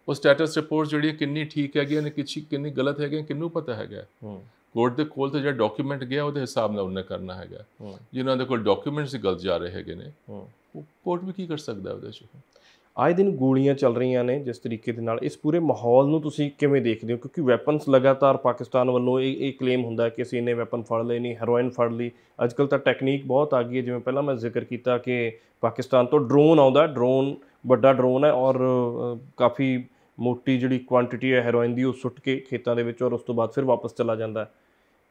ਉਹ ਸਟੇਟਸ ਰਿਪੋਰਟ ਜਿਹੜੀ ਕਿੰਨੀ ਠੀਕ ਹੈ ਗਿਆ ਨੇ ਕਿਛੀ ਕਿੰਨੀ ਗਲਤ ਹੈ ਗਿਆ ਕਿੰਨੂੰ ਪਤਾ ਹੈਗਾ ਕੋਰਟ ਦੇ ਕੋਲ ਤੇ ਜਿਹੜਾ ਡਾਕੂਮੈਂਟ ਗਿਆ ਉਹਦੇ ਹਿਸਾਬ ਨਾਲ ਉਹਨੇ ਕਰਨਾ ਹੈਗਾ ਜਿਨ੍ਹਾਂ ਦੇ ਕੋਲ ਡਾਕੂਮੈਂਟਸ ਗਲਤ ਜਾ ਰਹੇ ਹੈਗੇ ਨੇ ਉਹ ਕੋਰਟ ਵੀ ਕੀ ਕਰ ਸਕਦਾ ਉਹਦੇ ਚ ਆਏ ਦਿਨ ਗੋਲੀਆਂ ਚੱਲ ਰਹੀਆਂ ਨੇ ਜਿਸ ਤਰੀਕੇ ਦੇ ਨਾਲ ਇਸ ਪੂਰੇ ਮਾਹੌਲ ਨੂੰ ਤੁਸੀਂ ਕਿਵੇਂ ਦੇਖਦੇ ਹੋ ਕਿਉਂਕਿ ਵੈਪਨਸ ਲਗਾਤਾਰ ਪਾਕਿਸਤਾਨ ਵੱਲੋਂ ਇਹ ਇਹ ਕਲੇਮ ਹੁੰਦਾ ਕਿ ਅਸੀਂ ਇਹਨੇ ਵੈਪਨ ਫੜ ਲਏ ਨਹੀਂ ਹੈਰੋਇਨ ਫੜ ਲਈ ਅੱਜ ਕੱਲ ਤਾਂ ਟੈਕਨੀਕ ਬਹੁਤ ਆ ਗਈ ਹੈ ਜਿਵੇਂ ਪਹਿਲਾਂ ਮੈਂ ਜ਼ਿਕਰ ਕੀਤਾ ਕਿ ਪਾਕਿਸਤਾਨ ਤੋਂ ਡਰੋਨ ਆਉਂਦਾ ਡਰੋਨ ਵੱਡਾ ਡਰੋਨ ਹੈ ਔਰ ਕਾਫੀ ਮੋਟੀ ਜਿਹੜੀ ਕੁਆਂਟੀਟੀ ਹੈ ਹੈਰੋਇਨ ਦੀ ਉਹ ਸੁੱਟ ਕੇ ਖੇਤਾਂ ਦੇ ਵਿੱਚ ਔਰ ਉਸ ਤੋਂ ਬਾਅਦ ਫਿਰ ਵਾਪਸ ਚਲਾ ਜਾਂਦਾ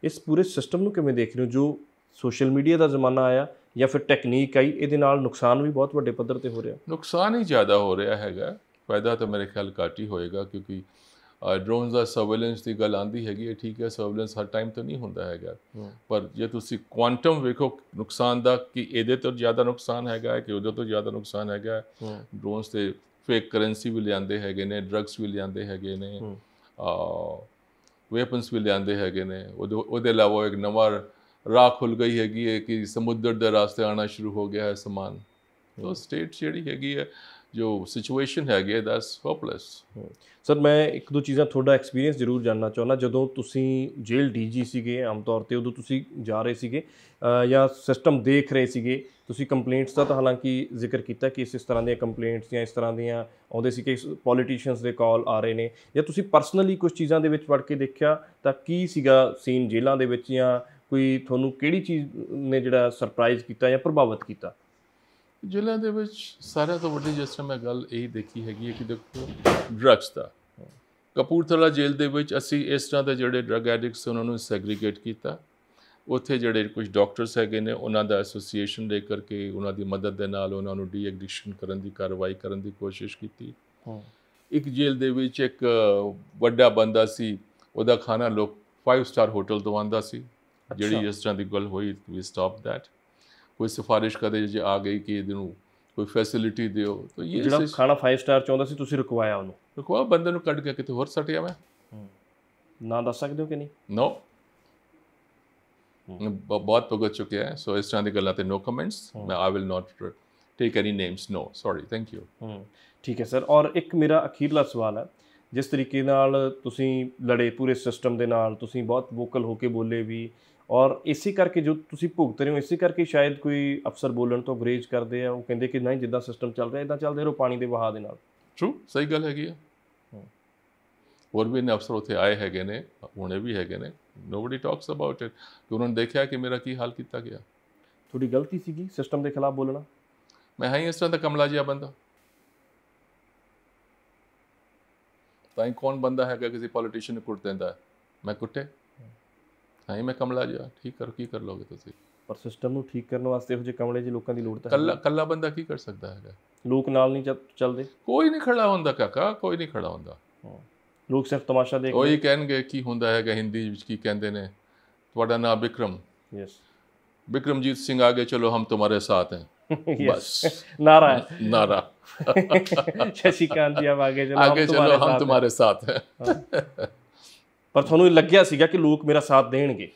ਇਸ ਪੂਰੇ ਸਿਸਟਮ ਨੂੰ ਕਿਵੇਂ ਦੇਖ ਰਹੇ ਹੋ ਜੋ ਸੋਸ਼ਲ ਮੀਡੀਆ ਦਾ ਜ਼ਮਾਨਾ ਆਇਆ ਜਾਂ ਫਿਰ ਟੈਕਨੀਕ ਆਈ ਇਹਦੇ ਨਾਲ ਨੁਕਸਾਨ ਵੀ ਬਹੁਤ ਵੱਡੇ ਪੱਧਰ ਤੇ ਹੋ ਰਿਹਾ ਨੁਕਸਾਨ ਹੀ ਜ਼ਿਆਦਾ ਹੋ ਰਿਹਾ ਹੈਗਾ ਫਾਇਦਾ ਤਾਂ ਮੇਰੇ ਖਿਆਲ ਘੱਟ ਹੀ ਹੋਏਗਾ ਕਿਉਂਕਿ ਡਰੋਨਸ ਦਾ ਸਰਵੇਲੈਂਸ ਦੀ ਗੱਲ ਆਂਦੀ ਹੈਗੀ ਇਹ ਠੀਕ ਹੈ ਸਰਵੇਲੈਂਸ ਹਰ ਟਾਈਮ ਤਾਂ ਨਹੀਂ ਹੁੰਦਾ ਹੈਗਾ ਪਰ ਜੇ ਤੁਸੀਂ ਕੁਆਂਟਮ ਵੇਖੋ ਨੁਕਸਾਨ ਦਾ ਕਿ ਇਹਦੇ ਤੋਂ ਜ਼ਿਆਦਾ ਨੁਕਸਾਨ ਹੈਗਾ ਕਿ ਉਹਦੇ ਤੋਂ ਜ਼ਿਆਦਾ ਨੁਕਸਾਨ ਹੈਗਾ ਡਰੋਨਸ ਤੇ ਫੇਕ ਕਰੰਸੀ ਵੀ ਲਿਆਂਦੇ ਹੈਗੇ ਨੇ ਡਰੱਗਸ ਵੀ ਲਿਆਂਦੇ ਹੈਗੇ ਨੇ ਆ ਵੈਪਨਸ ਵੀ ਲਿਆਂਦੇ ਹੈਗੇ ਨੇ ਉਹਦੇ ਇਲਾਵਾ ਇੱਕ ਨਵਾਂ ਰਾਹ ਖੁੱਲ ਗਈ ਹੈਗੀ ਹੈ ਕਿ ਸਮੁੰਦਰ ਦੇ ਰਾਸਤੇ ਆਣਾ ਸ਼ੁਰੂ ਹੋ ਗਿਆ ਹੈ ਸਮਾਨ ਸੋ ਸਟੇਟ ਜਿਹੜੀ ਹੈਗੀ ਹੈ ਜੋ ਸਿਚੁਏਸ਼ਨ ਹੈਗੀ ਹੈ ਦੈਟਸ ਹੋਪਲੈਸ ਸਰ ਮੈਂ ਇੱਕ ਦੋ ਚੀਜ਼ਾਂ ਤੁਹਾਡਾ ਐਕਸਪੀਰੀਅੰਸ ਜ਼ਰੂਰ ਜਾਨਣਾ ਚਾਹੁੰਦਾ ਜਦੋਂ ਤੁਸੀਂ ਜੇਲ੍ਹ ਡੀਜੀ ਸੀਗੇ ਆਮ ਤੌਰ ਤੇ ਉਦੋਂ ਤੁਸੀਂ ਜਾ ਰਹੇ ਸੀਗੇ ਜਾਂ ਸਿਸਟਮ ਦੇਖ ਰਹੇ ਸੀਗੇ ਤੁਸੀਂ ਕੰਪਲੇਂਟਸ ਦਾ ਤਾਂ ਹਾਲਾਂਕਿ ਜ਼ਿਕਰ ਕੀਤਾ ਕਿ ਇਸ ਇਸ ਤਰ੍ਹਾਂ ਦੀਆਂ ਕੰਪਲੇਂਟਸ ਜਾਂ ਇਸ ਤਰ੍ਹਾਂ ਦੀਆਂ ਆਉਂਦੇ ਸੀ ਕਿ ਪੋਲੀਟੀਸ਼ੀਅਨਸ ਦੇ ਕਾਲ ਆ ਰਹੇ ਨੇ ਜਾਂ ਤੁਸੀਂ ਪਰਸਨਲੀ ਕੁਝ ਚੀਜ਼ਾਂ ਦੇ ਵਿੱਚ ਵੜ ਕੇ ਦੇਖਿਆ ਤਾਂ ਕੀ ਸੀਗਾ ਸੀਨ ਜੇਲ੍ਹਾਂ ਦੇ ਵਿੱਚ ਜਾਂ ਕੋਈ ਤੁਹਾਨੂੰ ਕਿਹੜੀ ਚੀਜ਼ ਨੇ ਜਿਹੜਾ ਸਰਪ੍ਰਾਈਜ਼ ਕੀਤਾ ਜਾਂ ਪ੍ਰਭਾਵਿਤ ਕੀਤਾ ਜ਼ਿਲ੍ਹਿਆਂ ਦੇ ਵਿੱਚ ਸਾਰਿਆਂ ਤੋਂ ਵੱਡੀ ਜਿਸ ਤਰ੍ਹਾਂ ਮੈਂ ਗੱਲ ਇਹ ਦੇਖੀ ਹੈਗੀ ਹੈ ਕਿ ਦੇਖੋ ਡਰੱਗਸ ਦਾ ਕਪੂਰਥਲਾ ਜੇਲ੍ਹ ਦੇ ਵਿੱਚ ਅਸੀਂ ਇਸ ਤਰ੍ਹਾਂ ਦੇ ਜਿਹੜੇ ਡਰੱਗ ਐਡਿਕਟਸ ਉਹਨਾਂ ਨੂੰ ਸੈਗਰੀਗੇਟ ਕੀਤਾ ਉੱਥੇ ਜਿਹੜੇ ਕੁਝ ਡਾਕਟਰਸ ਹੈਗੇ ਨੇ ਉਹਨਾਂ ਦਾ ਐਸੋਸੀਏਸ਼ਨ ਦੇ ਕਰਕੇ ਉਹਨਾਂ ਦੀ ਮਦਦ ਦੇ ਨਾਲ ਉਹਨਾਂ ਨੂੰ ਡੀ ਐਡਿਕਸ਼ਨ ਕਰਨ ਦੀ ਕਾਰਵਾਈ ਕਰਨ ਦੀ ਕੋਸ਼ਿਸ਼ ਕੀਤੀ ਇੱਕ ਜੇਲ੍ਹ ਦੇ ਵਿੱਚ ਇੱਕ ਵੱਡਾ ਬੰਦਾ ਸੀ ਉਹਦਾ ਖਾਣਾ ਲੋਕ 5 ਸਟਾਰ ਹੋਟਲ ਤੋਂ ਆਂਦਾ ਸੀ ਜਿਹੜੀ ਇਸ ਤਰ੍ਹਾਂ ਦੀ ਗੱਲ ਹੋਈ ਵੀ ਸਟਾਪ ਥੈਟ ਕੋਈ ਸਿਫਾਰਿਸ਼ ਕਰਦੇ ਜੇ ਆ ਗਈ ਕਿ ਇਹਨੂੰ ਕੋਈ ਫੈਸਿਲਿਟੀ ਦਿਓ ਤਾਂ ਇਹ ਜਿਹੜਾ ਖਾਣਾ 5 ਸਟਾਰ ਚਾਹੁੰਦਾ ਸੀ ਤੁਸੀਂ ਰੁਕਵਾਇਆ ਉਹਨੂੰ ਰੁਕਵਾ ਬੰਦੇ ਨੂੰ ਕੱਢ ਕੇ ਕਿਤੇ ਹੋਰ ਸਟਿਆ ਮੈਂ ਨਾ ਦੱਸ ਸਕਦੇ ਹੋ ਕਿ ਨਹੀਂ ਨੋ ਬਹੁਤ ਭੁਗਤ ਚੁੱਕਿਆ ਹੈ ਸੋ ਇਸ ਤਰ੍ਹਾਂ ਦੀ ਗੱਲਾਂ ਤੇ ਨੋ ਕਮੈਂਟਸ ਮੈਂ I will not take any names no sorry thank you ਠੀਕ ਹੈ ਸਰ ਔਰ ਇੱਕ ਮੇਰਾ ਅਖੀਰਲਾ ਸਵਾਲ ਹੈ ਜਿਸ ਤਰੀਕੇ ਨਾਲ ਤੁਸੀਂ ਲੜੇ ਪੂਰੇ ਸਿਸਟਮ ਦੇ ਨਾਲ ਤੁਸੀਂ ਬਹੁਤ ਵੋਕਲ ਹੋ ਕੇ ਬੋਲੇ ਵੀ ਔਰ ਇਸੇ ਕਰਕੇ ਜੋ ਤੁਸੀਂ ਭੁਗਤ ਰਹੇ ਹੋ ਇਸੇ ਕਰਕੇ ਸ਼ਾਇਦ ਕੋਈ ਅਫਸਰ ਬੋਲਣ ਤੋਂ ਗਰੇਜ ਕਰਦੇ ਆ ਉਹ ਕਹਿੰਦੇ ਕਿ ਨਹੀਂ ਜਿੱਦਾਂ ਸਿਸਟਮ ਚੱਲ ਰਿਹਾ ਇਦਾਂ ਚੱਲਦੇ ਰਹੋ ਪਾਣੀ ਦੇ ਵਹਾਅ ਦੇ ਨਾਲ ਟਰੂ ਸਹੀ ਗੱਲ ਹੈਗੀ ਆ ਹੋਰ ਵੀ ਨੇ ਅਫਸਰ ਉਥੇ ਆਏ ਹੈਗੇ ਨੇ ਹੁਣੇ ਵੀ ਹੈਗੇ ਨੇ ਨੋਬਡੀ ਟਾਕਸ ਅਬਾਊਟ ਇਟ ਕਿ ਉਹਨਾਂ ਨੇ ਦੇਖਿਆ ਕਿ ਮੇਰਾ ਕੀ ਹਾਲ ਕੀਤਾ ਗਿਆ ਤੁਹਾਡੀ ਗਲਤੀ ਸੀਗੀ ਸਿਸਟਮ ਦੇ ਖਿਲਾਫ ਬੋਲਣਾ ਮੈਂ ਹਾਂ ਇਸ ਤਰ੍ਹਾਂ ਦਾ ਕਮਲਾ ਜੀ ਆ ਬੰਦਾ ਤਾਂ ਕੌਣ ਬੰਦਾ ਹੈਗਾ ਕਿਸੇ ਪੋਲੀਟੀਸ਼ੀਅਨ ਨੂੰ ਕੁੱਟ ਦਿੰਦਾ ਮੈਂ ਕੁੱਟੇ ਹਾਂ ਮੈਂ ਕਮਲਾ ਜੀ ਠੀਕ ਕਰ ਕੀ ਕਰ ਲੋਗੇ ਤੁਸੀਂ ਪਰ ਸਿਸਟਮ ਨੂੰ ਠੀਕ ਕਰਨ ਵਾਸਤੇ ਇਹੋ ਜੇ ਕਮਲੇ ਜੀ ਲੋਕਾਂ ਦੀ ਲੋੜ ਤਾਂ ਕੱਲਾ ਕੱਲਾ ਬੰਦਾ ਕੀ ਕਰ ਸਕਦਾ ਹੈਗਾ ਲੋਕ ਨਾਲ ਨਹੀਂ ਚੱਲਦੇ ਕੋਈ ਨਹੀਂ ਖੜਾ ਹੁੰਦਾ ਕਾਕਾ ਕੋਈ ਨਹੀਂ ਖੜਾ ਹੁੰਦਾ ਲੋਕ ਸਿਰਫ ਤਮਾਸ਼ਾ ਦੇਖਦੇ ਕੋਈ ਕਹਿਣਗੇ ਕੀ ਹੁੰਦਾ ਹੈਗਾ ਹਿੰਦੀ ਵਿੱਚ ਕੀ ਕਹਿੰਦੇ ਨੇ ਤੁਹਾਡਾ ਨਾਮ ਵਿਕਰਮ ਯੈਸ ਵਿਕਰਮਜੀਤ ਸਿੰਘ ਆਗੇ ਚਲੋ ਹਮ ਤੁਹਾਡੇ ਸਾਥ ਹੈ ਬਸ ਨਾਰਾ ਨਾਰਾ ਸ਼ਸ਼ੀਕਾਂਤ ਜੀ ਆਗੇ ਚਲੋ ਆਗੇ ਚਲੋ ਹਮ ਤੁਹਾਡੇ ਸਾਥ ਹੈ ਪਰ ਤੁਹਾਨੂੰ ਲੱਗਿਆ ਸੀਗਾ ਕਿ ਲੋਕ ਮੇਰਾ ਸਾਥ ਦੇਣਗੇ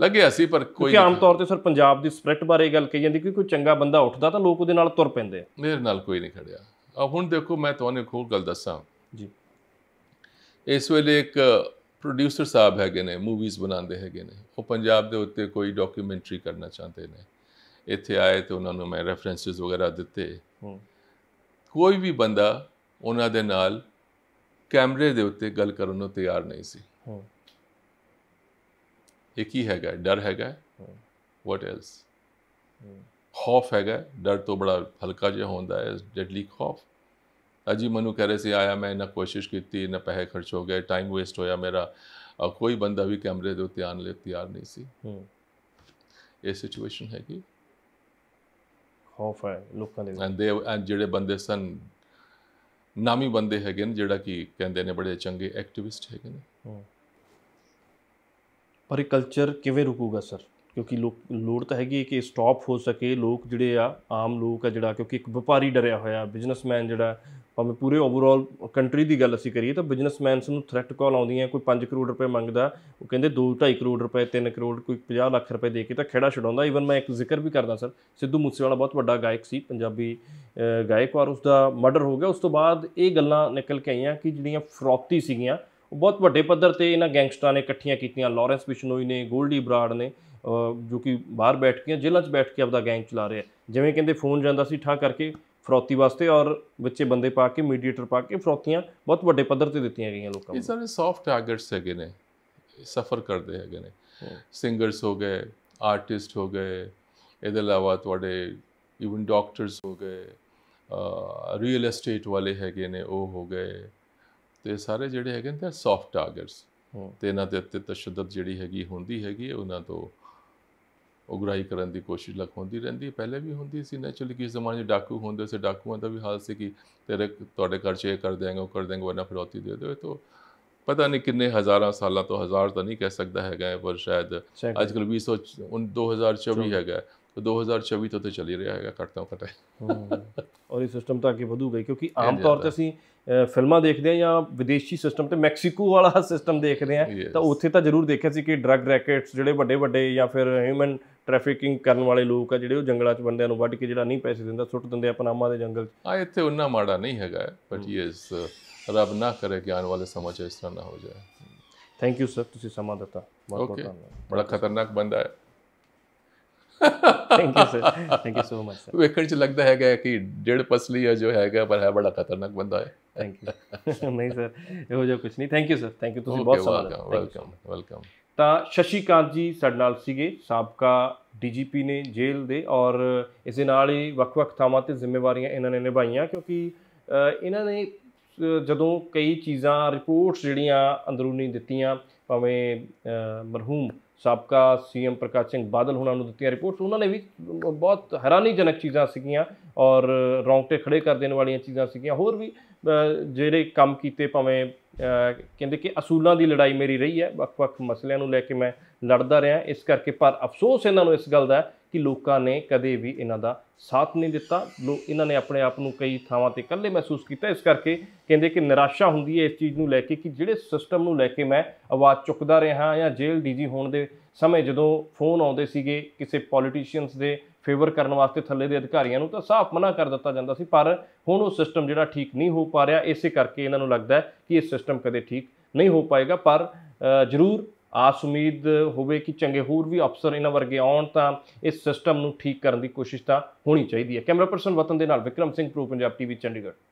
ਲੱਗਿਆ ਸੀ ਪਰ ਕੋਈ ਕਿ ਆਮ ਤੌਰ ਤੇ ਸਰ ਪੰਜਾਬ ਦੀ ਸਪਿਰਟ ਬਾਰੇ ਗੱਲ ਕਹੀ ਜਾਂਦੀ ਕਿ ਕੋਈ ਚੰਗਾ ਬੰਦਾ ਉੱਠਦਾ ਤਾਂ ਲੋਕ ਉਹਦੇ ਨਾਲ ਤੁਰ ਪੈਂਦੇ ਮੇਰੇ ਨਾਲ ਕੋਈ ਨਹੀਂ ਖੜਿਆ ਆ ਹੁਣ ਦੇਖੋ ਮੈਂ ਤੁਹਾਨੂੰ ਇੱਕ ਹੋਰ ਗੱਲ ਦੱਸਾਂ ਜੀ ਇਸ ਵੇਲੇ ਇੱਕ ਪ੍ਰੋਡਿਊਸਰ ਸਾਹਿਬ ਹੈਗੇ ਨੇ ਮੂਵੀਜ਼ ਬਣਾਉਂਦੇ ਹੈਗੇ ਨੇ ਉਹ ਪੰਜਾਬ ਦੇ ਉੱਤੇ ਕੋਈ ਡਾਕੂਮੈਂਟਰੀ ਕਰਨਾ ਚਾਹੁੰਦੇ ਨੇ ਇੱਥੇ ਆਏ ਤੇ ਉਹਨਾਂ ਨੂੰ ਮੈਂ ਰੈਫਰੈਂਸਸ ਵਗੈਰਾ ਦਿੱਤੇ ਕੋਈ ਵੀ ਬੰਦਾ ਉਹਨਾਂ ਦੇ ਨਾਲ ਕੈਮਰੇ ਦੇ ਉੱਤੇ ਗੱਲ ਕਰਨ ਨੂੰ ਤਿਆਰ ਨਹੀਂ ਸੀ ਇਹ ਕੀ ਹੈਗਾ ਡਰ ਹੈਗਾ ਵਾਟ ਐਲਸ ਖੌਫ ਹੈਗਾ ਡਰ ਤੋਂ ਬੜਾ ਹਲਕਾ ਜਿਹਾ ਹੁੰਦਾ ਹੈ ਡੈਡਲੀ ਖੌਫ ਅਜੀ ਮਨੂ ਕਹ ਰਹੇ ਸੀ ਆਇਆ ਮੈਂ ਨਾ ਕੋਸ਼ਿਸ਼ ਕੀਤੀ ਨਾ ਪੈਸੇ ਖਰਚ ਹੋ ਗਏ ਟਾਈਮ ਵੇਸਟ ਹੋਇਆ ਮੇਰਾ ਕੋਈ ਬੰਦਾ ਵੀ ਕੈਮਰੇ ਦੇ ਉੱਤੇ ਆਣ ਲਈ ਤਿਆਰ ਨਹੀਂ ਸੀ ਇਹ ਸਿਚੁਏਸ਼ਨ ਹੈ ਕਿ ਖੌਫ ਹੈ ਲੋਕਾਂ ਦੇ ਐਂਡ ਦੇ ਐਂਡ ਜਿਹੜੇ ਬੰਦੇ ਸਨ ਨਾਮੀ ਬੰਦੇ ਹੈਗੇ ਨੇ ਜਿਹੜਾ ਕਿ ਕਹਿੰਦੇ ਨੇ ਬੜੇ ਚੰਗੇ ਐਕਟਿਵਿਸਟ ਹੈਗੇ ਨੇ ਪਰ ਇਹ ਕਲਚਰ ਕਿਵੇਂ ਰੁਕੂਗਾ ਸਰ ਕਿਉਂਕਿ ਲੋਕ ਲੋੜ ਤਾਂ ਹੈਗੀ ਕਿ ਸਟਾਪ ਹੋ ਸਕੇ ਲੋਕ ਜਿਹੜੇ ਆ ਆਮ ਲੋਕ ਆ ਜਿਹੜਾ ਕਿਉਂਕਿ ਇੱਕ ਵਪਾਰੀ ਡਰਿਆ ਹੋਇਆ ਬਿਜ਼ਨਸਮੈਨ ਜਿਹੜਾ ਭਾਵੇਂ ਪੂਰੇ ਓਵਰਆਲ ਕੰਟਰੀ ਦੀ ਗੱਲ ਅਸੀਂ ਕਰੀਏ ਤਾਂ ਬਿਜ਼ਨਸਮੈਨਸ ਨੂੰ ਥ੍ਰੈਟ ਕਾਲ ਆਉਂਦੀਆਂ ਕੋਈ 5 ਕਰੋੜ ਰੁਪਏ ਮੰਗਦਾ ਉਹ ਕਹਿੰਦੇ 2 2.5 ਕਰੋੜ ਰੁਪਏ 3 ਕਰੋੜ ਕੋਈ 50 ਲੱਖ ਰੁਪਏ ਦੇ ਕੇ ਤਾਂ ਖੇੜਾ ਛਡਾਉਂਦਾ ਈਵਨ ਮੈਂ ਇੱਕ ਜ਼ਿਕਰ ਵੀ ਕਰਦਾ ਸਰ ਸਿੱਧੂ ਮੂਸੇਵਾਲਾ ਬਹੁਤ ਵੱਡਾ ਗਾਇਕ ਸੀ ਪੰਜਾਬੀ ਗਾਇਕ ਔਰ ਉਸ ਦਾ ਮਰਡਰ ਹੋ ਗਿਆ ਉਸ ਤੋਂ ਬਾਅਦ ਇਹ ਗੱਲਾਂ ਨਿਕਲ ਕੇ ਆਈਆਂ ਕਿ ਜਿਹੜੀਆਂ ਫਰੌਤੀ ਸੀਗੀਆਂ ਉਹ ਬਹੁਤ ਵੱਡੇ ਪੱਧਰ ਤੇ ਇਹਨਾਂ ਗੈਂਗਸਟਰਾਂ ਨੇ ਇਕੱਠੀਆਂ ਕੀਤੀਆਂ ਲਾਰੈਂਸ ਬਿਸ਼ਨੋਈ ਨੇ ਗੋਲਡੀ ਬਰਾਡ ਨੇ ਜੋ ਕਿ ਬਾਹਰ ਬੈਠ ਕੇ ਜੇਲ੍ਹਾਂ 'ਚ ਬੈਠ ਕੇ ਆਪਦਾ ਗੈਂਗ ਚਲਾ ਰਿਹਾ ਜਿਵੇਂ ਕਹਿੰਦੇ ਫੋਨ ਜਾਂਦਾ ਸੀ ਠਾ ਕਰਕੇ ਫਰੋਤੀ ਵਾਸਤੇ ਔਰ ਵਿੱਚੇ ਬੰਦੇ ਪਾ ਕੇ ਮੀਡੀਏਟਰ ਪਾ ਕੇ ਫਰੋਤੀਆਂ ਬਹੁਤ ਵੱਡੇ ਪੱਧਰ ਤੇ ਦਿੱਤੀਆਂ ਗਈਆਂ ਲੋਕਾਂ ਨੂੰ ਇਹ ਸਾਰੇ ਸੌਫਟ ਟਾਰਗੇਟਸ ਹੈਗੇ ਨੇ ਸਫਰ ਕਰਦੇ ਹੈਗੇ ਨੇ ਸਿੰਗਰਸ ਹੋ ਗਏ ਆਰਟਿਸਟ ਹੋ ਗਏ ਇਹਦੇ ਇਲਾਵਾ ਤੁਹਾਡੇ ਇਵਨ ਡਾਕਟਰਸ ਹੋ ਗਏ ਰੀਅਲ ਏਸਟੇਟ ਵਾਲੇ ਹੈਗੇ ਨੇ ਉਹ ਹੋ ਗਏ ਤੇ ਸਾਰੇ ਜਿਹੜੇ ਹੈਗੇ ਨੇ ਸੌਫਟ ਟਾਰਗੇਟਸ ਤੇ ਇਹਨਾਂ ਦੇ ਉੱਤੇ ਤਸ਼ੱਦਦ ਜਿਹੜੀ ਹੈਗੀ ਹੁੰਦੀ ਹੈਗੀ ਉਹਨਾਂ ਤੋਂ ਉਗਰਾਈ ਕਰਨ ਦੀ ਕੋਸ਼ਿਸ਼ ਲਗ ਹੁੰਦੀ ਰਹਿੰਦੀ ਪਹਿਲੇ ਵੀ ਹੁੰਦੀ ਸੀ ਨੈਚੁਰਲੀ ਕਿਸ ਜ਼ਮਾਨੇ ਦੇ ਡਾਕੂ ਹੁੰਦੇ ਸੀ ਡਾਕੂਆਂ ਦਾ ਵੀ ਹਾਲ ਸੀ ਕਿ ਤੇਰੇ ਤੁਹਾਡੇ ਘਰ ਚੇ ਕਰ ਦੇਾਂਗੇ ਉਹ ਕਰ ਦੇਣਗੇ ਵਰਨਾ ਫਿਰੌਤੀ ਦੇ ਦੇਵੇ ਤੋ ਪਤਾ ਨਹੀਂ ਕਿੰਨੇ ਹਜ਼ਾਰਾਂ ਸਾਲਾਂ ਤੋਂ ਹਜ਼ਾਰ ਤਾਂ ਨਹੀਂ ਕਹਿ ਸਕਦਾ ਹੈਗਾ ਪਰ ਸ਼ਾਇਦ ਅੱਜ ਕੱਲ 2024 ਹੈਗਾ तो 2024 ਤੋਂ ਤੇ ਚੱਲ ਰਿਹਾ ਹੈਗਾ ਘਟਤਾ ਘਟਾਈ ਔਰ ਇਹ ਸਿਸਟਮ ਤਾਂ ਅੱਗੇ ਗਈ ਕਿਉਂਕਿ ਆਮ ਤੌਰ ਤੇ ਅਸੀਂ ਫਿਲਮਾਂ ਦੇਖਦੇ ਆ ਜਾਂ ਵਿਦੇਸ਼ੀ ਸਿਸਟਮ ਤੇ ਮੈਕਸੀਕੋ ਵਾਲਾ ਸਿਸਟਮ ਦੇਖਦੇ ਆ ਤਾਂ ਉੱਥੇ ਤਾਂ ਜ਼ਰੂਰ ਦੇਖਿਆ ਸੀ ਕਿ ਡਰੱਗ ਰੈਕੇਟਸ ਜਿਹੜੇ ਵੱਡੇ ਵੱਡੇ ਜਾਂ ਫਿਰ ਹਿਊਮਨ ਟ੍ਰੈਫਿਕਿੰਗ ਕਰਨ ਵਾਲੇ ਲੋਕ ਆ ਜਿਹੜੇ ਉਹ ਜੰਗਲਾਂ 'ਚ ਬੰਦਿਆਂ ਨੂੰ ਵੱਢ ਕੇ ਜਿਹੜਾ ਨਹੀਂ ਪੈਸੇ ਦਿੰਦਾ ਸੁੱਟ ਦਿੰਦੇ ਆ ਪਨਾਮਾ ਦੇ ਜੰਗਲ 'ਚ ਆ ਇੱਥੇ ਉਹਨਾਂ ਮਾੜਾ ਨਹੀਂ ਹੈਗਾ ਬਟ ਯੈਸ ਰੱਬ ਨਾ ਕਰੇ ਕਿ ਆਉਣ ਵਾਲੇ ਸਮਾਂ 'ਚ ਇਸ ਤਰ੍ਹਾਂ ਨਾ ਹੋ ਜਾਏ ਥੈਂਕ ਯੂ ਸਰ ਤੁਸੀਂ ਸਮਾਂ ਦਿੱਤਾ ਬਹੁਤ ਬਹੁਤ ਧੰਨਵਾਦ ਬੜਾ ਖਤਰਨਾਕ ਬੰਦਾ ਹੈ thank you sir thank you so much sir ਵੇਖਣ ਚ ਲੱਗਦਾ ਹੈਗਾ ਕਿ ਡੇਢ ਪਸਲੀ ਹੈ ਜੋ ਹੈਗਾ ਪਰ ਹੈ ਬੜਾ ਖਤਰਨਾਕ ਬੰਦਾ ਹੈ ਥੈਂਕ ਯੂ ਨਹੀਂ ਸਰ ਇਹੋ ਜਿਹਾ ਕੁਝ ਨਹੀਂ thank you sir thank you ਤੁਸੀਂ ਬਹੁਤ ਸਮਝਦੇ ਵੈਲਕਮ ਵੈਲਕਮ ਤਾਂ ਸ਼ਸ਼ੀਕਾਂਤ ਜੀ ਸਾਡੇ ਨਾਲ ਸੀਗੇ ਸਾਬਕਾ ਡੀਜੀਪੀ ਨੇ ਜੇਲ੍ਹ ਦੇ ਔਰ ਇਸ ਦੇ ਨਾਲ ਹੀ ਵੱਖ-ਵੱਖ ਥਾਵਾਂ ਤੇ ਜ਼ਿੰਮੇਵਾਰੀਆਂ ਇਹਨਾਂ ਨੇ ਨਿਭਾਈਆਂ ਕਿਉਂਕਿ ਇਹਨਾਂ ਨੇ ਜਦੋਂ ਕਈ ਚੀਜ਼ਾਂ ਰਿਪੋਰਟਸ ਜਿਹੜੀਆਂ ਅੰਦਰੂਨੀ ਦਿੱਤੀਆਂ ਭਾਵੇਂ ਮਰਹੂਮ ਸਾਬਕਾ ਸੀਐਮ ਪ੍ਰਕਾਸ਼ ਸਿੰਘ ਬਾਦਲ ਹੁਣਾਂ ਨੂੰ ਦਿੱਤੀਆਂ ਰਿਪੋਰਟਸ ਉਹਨਾਂ ਨੇ ਵੀ ਬਹੁਤ ਹੈਰਾਨੀਜਨਕ ਚੀਜ਼ਾਂ ਸੀਗੀਆਂ ਔਰ ਰੌਂਗਟੇ ਖੜੇ ਕਰ ਦੇਣ ਵਾਲੀਆਂ ਚੀਜ਼ਾਂ ਸੀਗੀਆਂ ਹੋਰ ਵੀ ਜਿਹੜੇ ਕੰਮ ਕੀਤੇ ਭਾਵੇਂ ਕਹਿੰਦੇ ਕਿ ਅਸੂਲਾਂ ਦੀ ਲੜਾਈ ਮੇਰੀ ਰਹੀ ਹੈ ਵੱਖ-ਵੱਖ ਮਸਲਿਆਂ ਨੂੰ ਲੈ ਕੇ ਮੈਂ ਲੜਦਾ ਰਿਹਾ ਇਸ ਕਰਕੇ ਪਰ ਅਫਸੋਸ ਇਹਨਾਂ ਨੂੰ ਇਸ ਗੱਲ ਦਾ ਕਿ ਲੋਕਾਂ ਨੇ ਕਦੇ ਵੀ ਇਹਨਾਂ ਦਾ ਸਾਥ ਨਹੀਂ ਦਿੱਤਾ ਲੋਕ ਇਹਨਾਂ ਨੇ ਆਪਣੇ ਆਪ ਨੂੰ ਕਈ ਥਾਵਾਂ ਤੇ ਇਕੱਲੇ ਮਹਿਸੂਸ ਕੀਤਾ ਇਸ ਕਰਕੇ ਕਹਿੰਦੇ ਕਿ ਨਿਰਾਸ਼ਾ ਹੁੰਦੀ ਹੈ ਇਸ ਚੀਜ਼ ਨੂੰ ਲੈ ਕੇ ਕਿ ਜਿਹੜੇ ਸਿਸਟਮ ਨੂੰ ਲੈ ਕੇ ਮੈਂ ਆਵਾਜ਼ ਚੁੱਕਦਾ ਰਿਹਾ ਜਾਂ ਜੇਲ੍ਹ ਡੀਜੀ ਹੋਣ ਦੇ ਸਮੇਂ ਜਦੋਂ ਫੋਨ ਆਉਂਦੇ ਸੀਗੇ ਕਿਸੇ ਪੋਲੀਟੀਸ਼ੀਅਨਸ ਦੇ ਫੇਵਰ ਕਰਨ ਵਾਸਤੇ ਥੱਲੇ ਦੇ ਅਧਿਕਾਰੀਆਂ ਨੂੰ ਤਾਂ ਸਾਫ਼ ਮਨਾ ਕਰ ਦਿੱਤਾ ਜਾਂਦਾ ਸੀ ਪਰ ਹੁਣ ਉਹ ਸਿਸਟਮ ਜਿਹੜਾ ਠੀਕ ਨਹੀਂ ਹੋ ਪਾ ਰਿਹਾ ਇਸੇ ਕਰਕੇ ਇਹਨਾਂ ਨੂੰ ਲੱਗਦਾ ਕਿ ਇਹ ਸਿਸਟਮ ਕਦੇ ਠੀਕ ਨਹੀਂ ਹੋ ਪਾਏਗਾ ਪਰ ਜ਼ਰੂਰ ਆਸ ਉਮੀਦ ਹੋਵੇ ਕਿ ਚੰਗੇ ਹੋਰ ਵੀ ਅਫਸਰ ਇਹਨਾਂ ਵਰਗੇ ਆਉਣ ਤਾਂ ਇਸ ਸਿਸਟਮ ਨੂੰ ਠੀਕ ਕਰਨ ਦੀ ਕੋਸ਼ਿਸ਼ ਤਾਂ ਹੋਣੀ ਚਾਹੀਦੀ ਹੈ ਕੈਮਰਾ ਪਰਸਨ ਵਤਨ ਦੇ ਨਾਲ ਵਿਕਰਮ ਸਿੰਘ ਪ੍ਰੋ ਪੰਜਾਬ ਟੀਵੀ ਚੰਡੀਗੜ੍ਹ